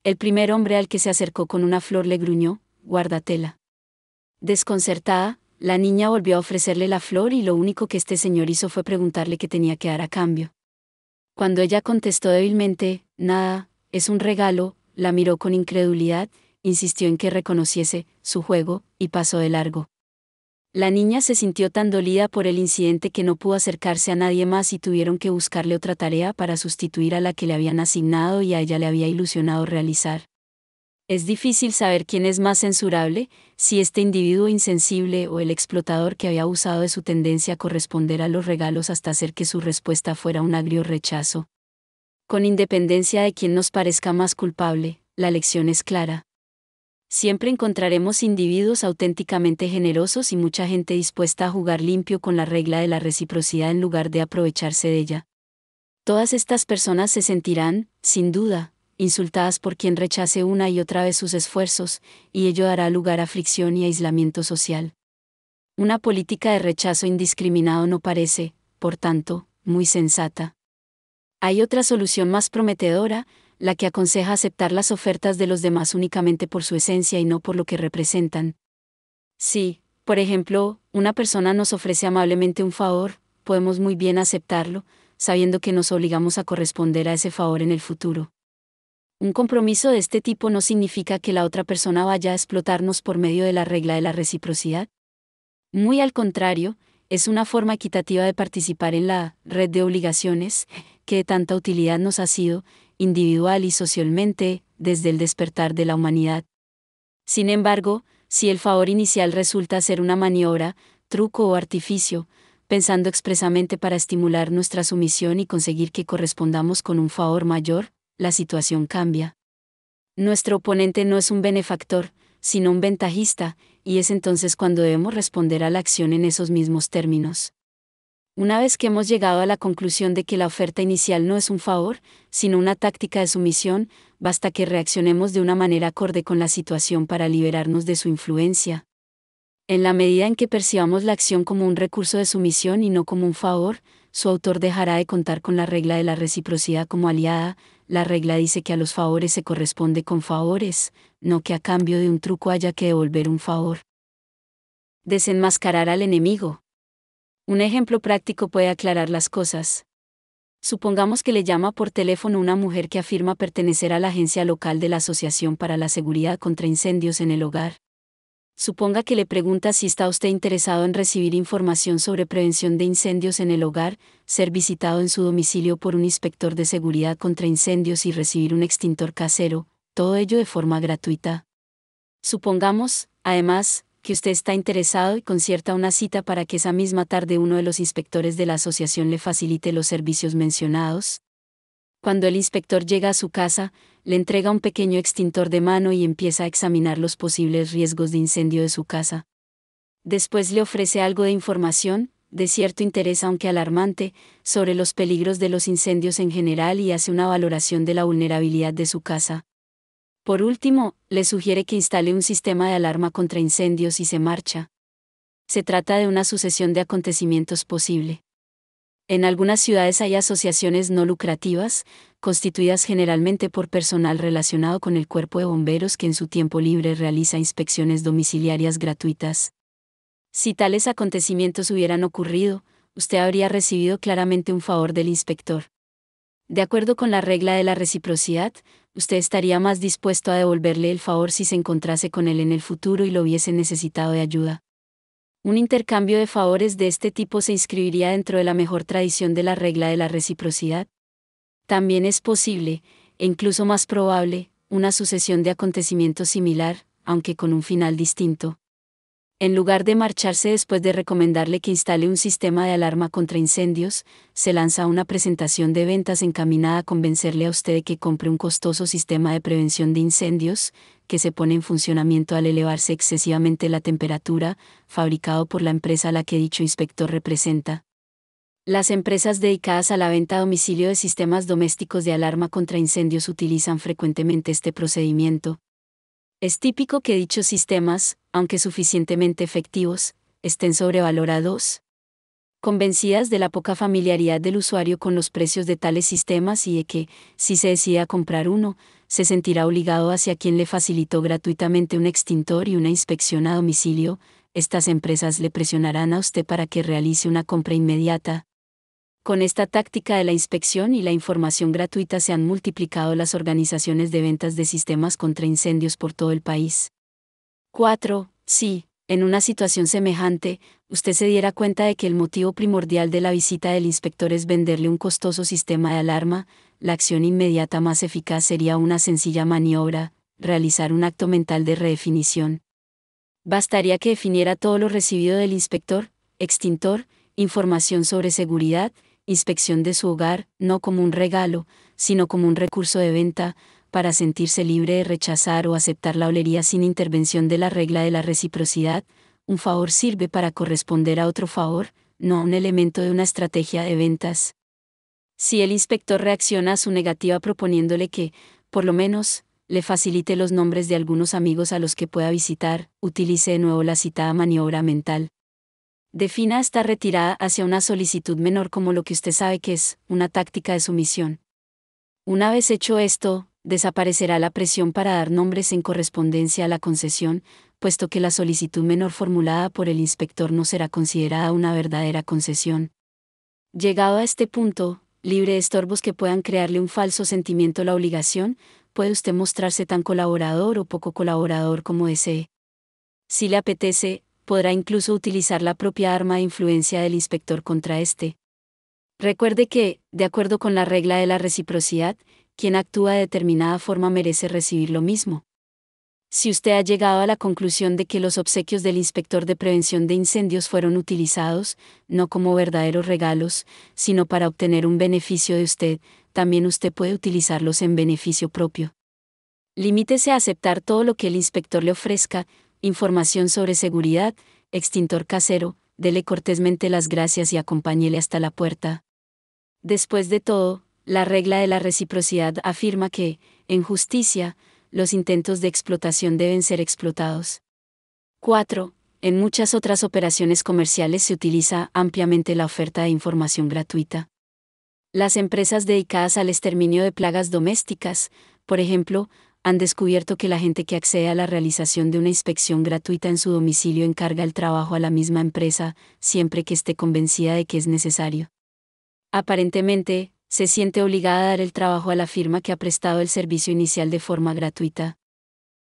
A: El primer hombre al que se acercó con una flor le gruñó, guárdatela. Desconcertada, la niña volvió a ofrecerle la flor y lo único que este señor hizo fue preguntarle qué tenía que dar a cambio. Cuando ella contestó débilmente, nada, es un regalo, la miró con incredulidad insistió en que reconociese su juego, y pasó de largo. La niña se sintió tan dolida por el incidente que no pudo acercarse a nadie más y tuvieron que buscarle otra tarea para sustituir a la que le habían asignado y a ella le había ilusionado realizar. Es difícil saber quién es más censurable, si este individuo insensible o el explotador que había abusado de su tendencia a corresponder a los regalos hasta hacer que su respuesta fuera un agrio rechazo. Con independencia de quien nos parezca más culpable, la lección es clara siempre encontraremos individuos auténticamente generosos y mucha gente dispuesta a jugar limpio con la regla de la reciprocidad en lugar de aprovecharse de ella. Todas estas personas se sentirán, sin duda, insultadas por quien rechace una y otra vez sus esfuerzos, y ello dará lugar a fricción y aislamiento social. Una política de rechazo indiscriminado no parece, por tanto, muy sensata. Hay otra solución más prometedora, la que aconseja aceptar las ofertas de los demás únicamente por su esencia y no por lo que representan. Si, por ejemplo, una persona nos ofrece amablemente un favor, podemos muy bien aceptarlo, sabiendo que nos obligamos a corresponder a ese favor en el futuro. Un compromiso de este tipo no significa que la otra persona vaya a explotarnos por medio de la regla de la reciprocidad. Muy al contrario, es una forma equitativa de participar en la red de obligaciones, que de tanta utilidad nos ha sido, individual y socialmente, desde el despertar de la humanidad. Sin embargo, si el favor inicial resulta ser una maniobra, truco o artificio, pensando expresamente para estimular nuestra sumisión y conseguir que correspondamos con un favor mayor, la situación cambia. Nuestro oponente no es un benefactor, sino un ventajista, y es entonces cuando debemos responder a la acción en esos mismos términos. Una vez que hemos llegado a la conclusión de que la oferta inicial no es un favor, sino una táctica de sumisión, basta que reaccionemos de una manera acorde con la situación para liberarnos de su influencia. En la medida en que percibamos la acción como un recurso de sumisión y no como un favor, su autor dejará de contar con la regla de la reciprocidad como aliada, la regla dice que a los favores se corresponde con favores, no que a cambio de un truco haya que devolver un favor. Desenmascarar al enemigo, un ejemplo práctico puede aclarar las cosas. Supongamos que le llama por teléfono una mujer que afirma pertenecer a la agencia local de la Asociación para la Seguridad contra Incendios en el Hogar. Suponga que le pregunta si está usted interesado en recibir información sobre prevención de incendios en el hogar, ser visitado en su domicilio por un inspector de seguridad contra incendios y recibir un extintor casero, todo ello de forma gratuita. Supongamos, además, que usted está interesado y concierta una cita para que esa misma tarde uno de los inspectores de la asociación le facilite los servicios mencionados. Cuando el inspector llega a su casa, le entrega un pequeño extintor de mano y empieza a examinar los posibles riesgos de incendio de su casa. Después le ofrece algo de información, de cierto interés aunque alarmante, sobre los peligros de los incendios en general y hace una valoración de la vulnerabilidad de su casa. Por último, le sugiere que instale un sistema de alarma contra incendios y se marcha. Se trata de una sucesión de acontecimientos posible. En algunas ciudades hay asociaciones no lucrativas, constituidas generalmente por personal relacionado con el cuerpo de bomberos que en su tiempo libre realiza inspecciones domiciliarias gratuitas. Si tales acontecimientos hubieran ocurrido, usted habría recibido claramente un favor del inspector. De acuerdo con la regla de la reciprocidad, usted estaría más dispuesto a devolverle el favor si se encontrase con él en el futuro y lo hubiese necesitado de ayuda. Un intercambio de favores de este tipo se inscribiría dentro de la mejor tradición de la regla de la reciprocidad. También es posible, e incluso más probable, una sucesión de acontecimientos similar, aunque con un final distinto. En lugar de marcharse después de recomendarle que instale un sistema de alarma contra incendios, se lanza una presentación de ventas encaminada a convencerle a usted de que compre un costoso sistema de prevención de incendios, que se pone en funcionamiento al elevarse excesivamente la temperatura, fabricado por la empresa a la que dicho inspector representa. Las empresas dedicadas a la venta a domicilio de sistemas domésticos de alarma contra incendios utilizan frecuentemente este procedimiento. Es típico que dichos sistemas, aunque suficientemente efectivos, estén sobrevalorados. Convencidas de la poca familiaridad del usuario con los precios de tales sistemas y de que, si se decide a comprar uno, se sentirá obligado hacia quien le facilitó gratuitamente un extintor y una inspección a domicilio, estas empresas le presionarán a usted para que realice una compra inmediata. Con esta táctica de la inspección y la información gratuita se han multiplicado las organizaciones de ventas de sistemas contra incendios por todo el país. 4. Si, en una situación semejante, usted se diera cuenta de que el motivo primordial de la visita del inspector es venderle un costoso sistema de alarma, la acción inmediata más eficaz sería una sencilla maniobra, realizar un acto mental de redefinición. Bastaría que definiera todo lo recibido del inspector, extintor, información sobre seguridad, inspección de su hogar, no como un regalo, sino como un recurso de venta, para sentirse libre de rechazar o aceptar la olería sin intervención de la regla de la reciprocidad, un favor sirve para corresponder a otro favor, no a un elemento de una estrategia de ventas. Si el inspector reacciona a su negativa proponiéndole que, por lo menos, le facilite los nombres de algunos amigos a los que pueda visitar, utilice de nuevo la citada maniobra mental. Defina esta retirada hacia una solicitud menor como lo que usted sabe que es, una táctica de sumisión. Una vez hecho esto, desaparecerá la presión para dar nombres en correspondencia a la concesión, puesto que la solicitud menor formulada por el inspector no será considerada una verdadera concesión. Llegado a este punto, libre de estorbos que puedan crearle un falso sentimiento a la obligación, puede usted mostrarse tan colaborador o poco colaborador como desee. Si le apetece, podrá incluso utilizar la propia arma de influencia del inspector contra este. Recuerde que, de acuerdo con la regla de la reciprocidad, quien actúa de determinada forma merece recibir lo mismo. Si usted ha llegado a la conclusión de que los obsequios del inspector de prevención de incendios fueron utilizados, no como verdaderos regalos, sino para obtener un beneficio de usted, también usted puede utilizarlos en beneficio propio. Limítese a aceptar todo lo que el inspector le ofrezca, información sobre seguridad, extintor casero, dele cortésmente las gracias y acompáñele hasta la puerta. Después de todo, la regla de la reciprocidad afirma que, en justicia, los intentos de explotación deben ser explotados. 4. En muchas otras operaciones comerciales se utiliza ampliamente la oferta de información gratuita. Las empresas dedicadas al exterminio de plagas domésticas, por ejemplo, han descubierto que la gente que accede a la realización de una inspección gratuita en su domicilio encarga el trabajo a la misma empresa, siempre que esté convencida de que es necesario. Aparentemente, se siente obligada a dar el trabajo a la firma que ha prestado el servicio inicial de forma gratuita.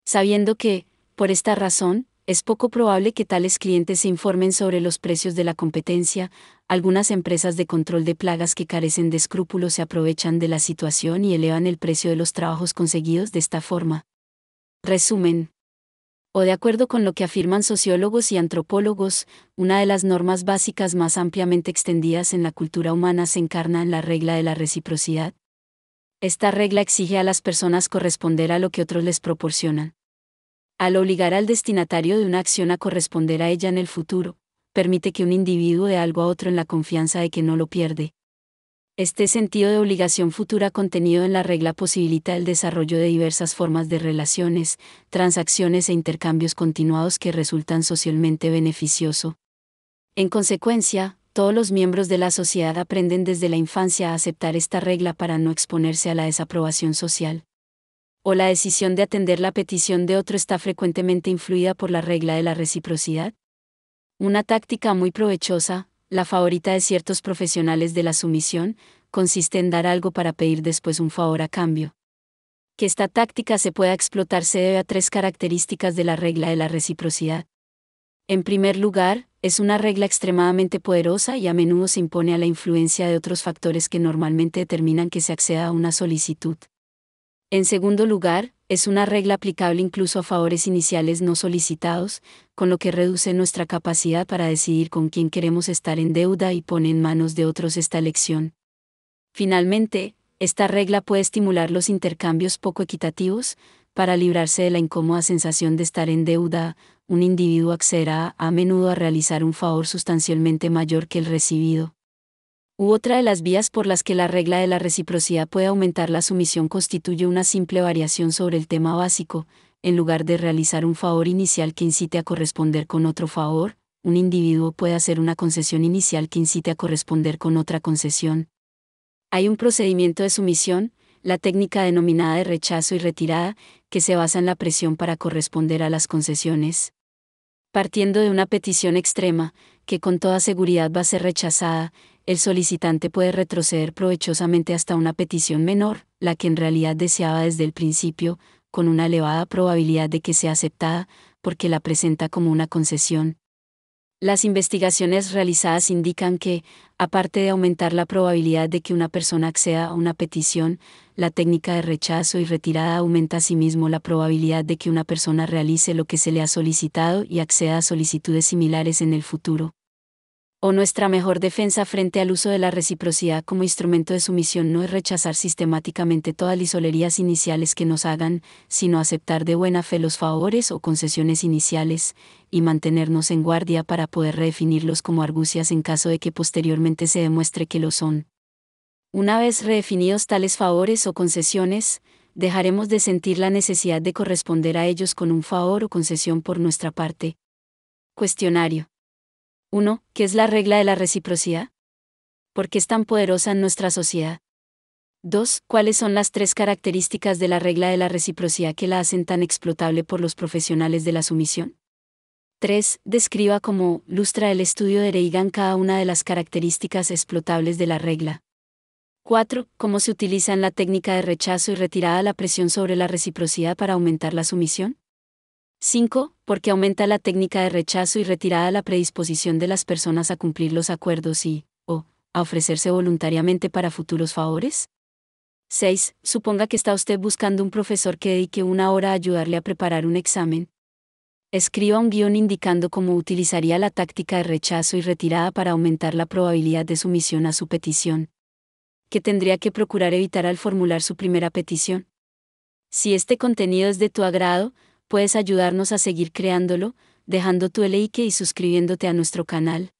A: Sabiendo que, por esta razón, es poco probable que tales clientes se informen sobre los precios de la competencia, algunas empresas de control de plagas que carecen de escrúpulos se aprovechan de la situación y elevan el precio de los trabajos conseguidos de esta forma. Resumen o de acuerdo con lo que afirman sociólogos y antropólogos, una de las normas básicas más ampliamente extendidas en la cultura humana se encarna en la regla de la reciprocidad. Esta regla exige a las personas corresponder a lo que otros les proporcionan. Al obligar al destinatario de una acción a corresponder a ella en el futuro, permite que un individuo dé algo a otro en la confianza de que no lo pierde, este sentido de obligación futura contenido en la regla posibilita el desarrollo de diversas formas de relaciones, transacciones e intercambios continuados que resultan socialmente beneficioso. En consecuencia, todos los miembros de la sociedad aprenden desde la infancia a aceptar esta regla para no exponerse a la desaprobación social. O la decisión de atender la petición de otro está frecuentemente influida por la regla de la reciprocidad. Una táctica muy provechosa, la favorita de ciertos profesionales de la sumisión consiste en dar algo para pedir después un favor a cambio. Que esta táctica se pueda explotar se debe a tres características de la regla de la reciprocidad. En primer lugar, es una regla extremadamente poderosa y a menudo se impone a la influencia de otros factores que normalmente determinan que se acceda a una solicitud. En segundo lugar, es una regla aplicable incluso a favores iniciales no solicitados, con lo que reduce nuestra capacidad para decidir con quién queremos estar en deuda y pone en manos de otros esta elección. Finalmente, esta regla puede estimular los intercambios poco equitativos, para librarse de la incómoda sensación de estar en deuda, un individuo accederá a menudo a realizar un favor sustancialmente mayor que el recibido. U otra de las vías por las que la regla de la reciprocidad puede aumentar la sumisión constituye una simple variación sobre el tema básico, en lugar de realizar un favor inicial que incite a corresponder con otro favor, un individuo puede hacer una concesión inicial que incite a corresponder con otra concesión. Hay un procedimiento de sumisión, la técnica denominada de rechazo y retirada, que se basa en la presión para corresponder a las concesiones. Partiendo de una petición extrema, que con toda seguridad va a ser rechazada, el solicitante puede retroceder provechosamente hasta una petición menor, la que en realidad deseaba desde el principio, con una elevada probabilidad de que sea aceptada, porque la presenta como una concesión. Las investigaciones realizadas indican que, aparte de aumentar la probabilidad de que una persona acceda a una petición, la técnica de rechazo y retirada aumenta asimismo la probabilidad de que una persona realice lo que se le ha solicitado y acceda a solicitudes similares en el futuro o nuestra mejor defensa frente al uso de la reciprocidad como instrumento de sumisión no es rechazar sistemáticamente todas las isolerías iniciales que nos hagan, sino aceptar de buena fe los favores o concesiones iniciales, y mantenernos en guardia para poder redefinirlos como argucias en caso de que posteriormente se demuestre que lo son. Una vez redefinidos tales favores o concesiones, dejaremos de sentir la necesidad de corresponder a ellos con un favor o concesión por nuestra parte. Cuestionario 1. ¿Qué es la regla de la reciprocidad? ¿Por qué es tan poderosa en nuestra sociedad? 2. ¿Cuáles son las tres características de la regla de la reciprocidad que la hacen tan explotable por los profesionales de la sumisión? 3. Describa cómo lustra el estudio de Reigan cada una de las características explotables de la regla. 4. ¿Cómo se utiliza en la técnica de rechazo y retirada la presión sobre la reciprocidad para aumentar la sumisión? 5. Porque aumenta la técnica de rechazo y retirada la predisposición de las personas a cumplir los acuerdos y, o, a ofrecerse voluntariamente para futuros favores. 6. Suponga que está usted buscando un profesor que dedique una hora a ayudarle a preparar un examen. Escriba un guión indicando cómo utilizaría la táctica de rechazo y retirada para aumentar la probabilidad de sumisión a su petición. ¿Qué tendría que procurar evitar al formular su primera petición. Si este contenido es de tu agrado, puedes ayudarnos a seguir creándolo, dejando tu like y suscribiéndote a nuestro canal.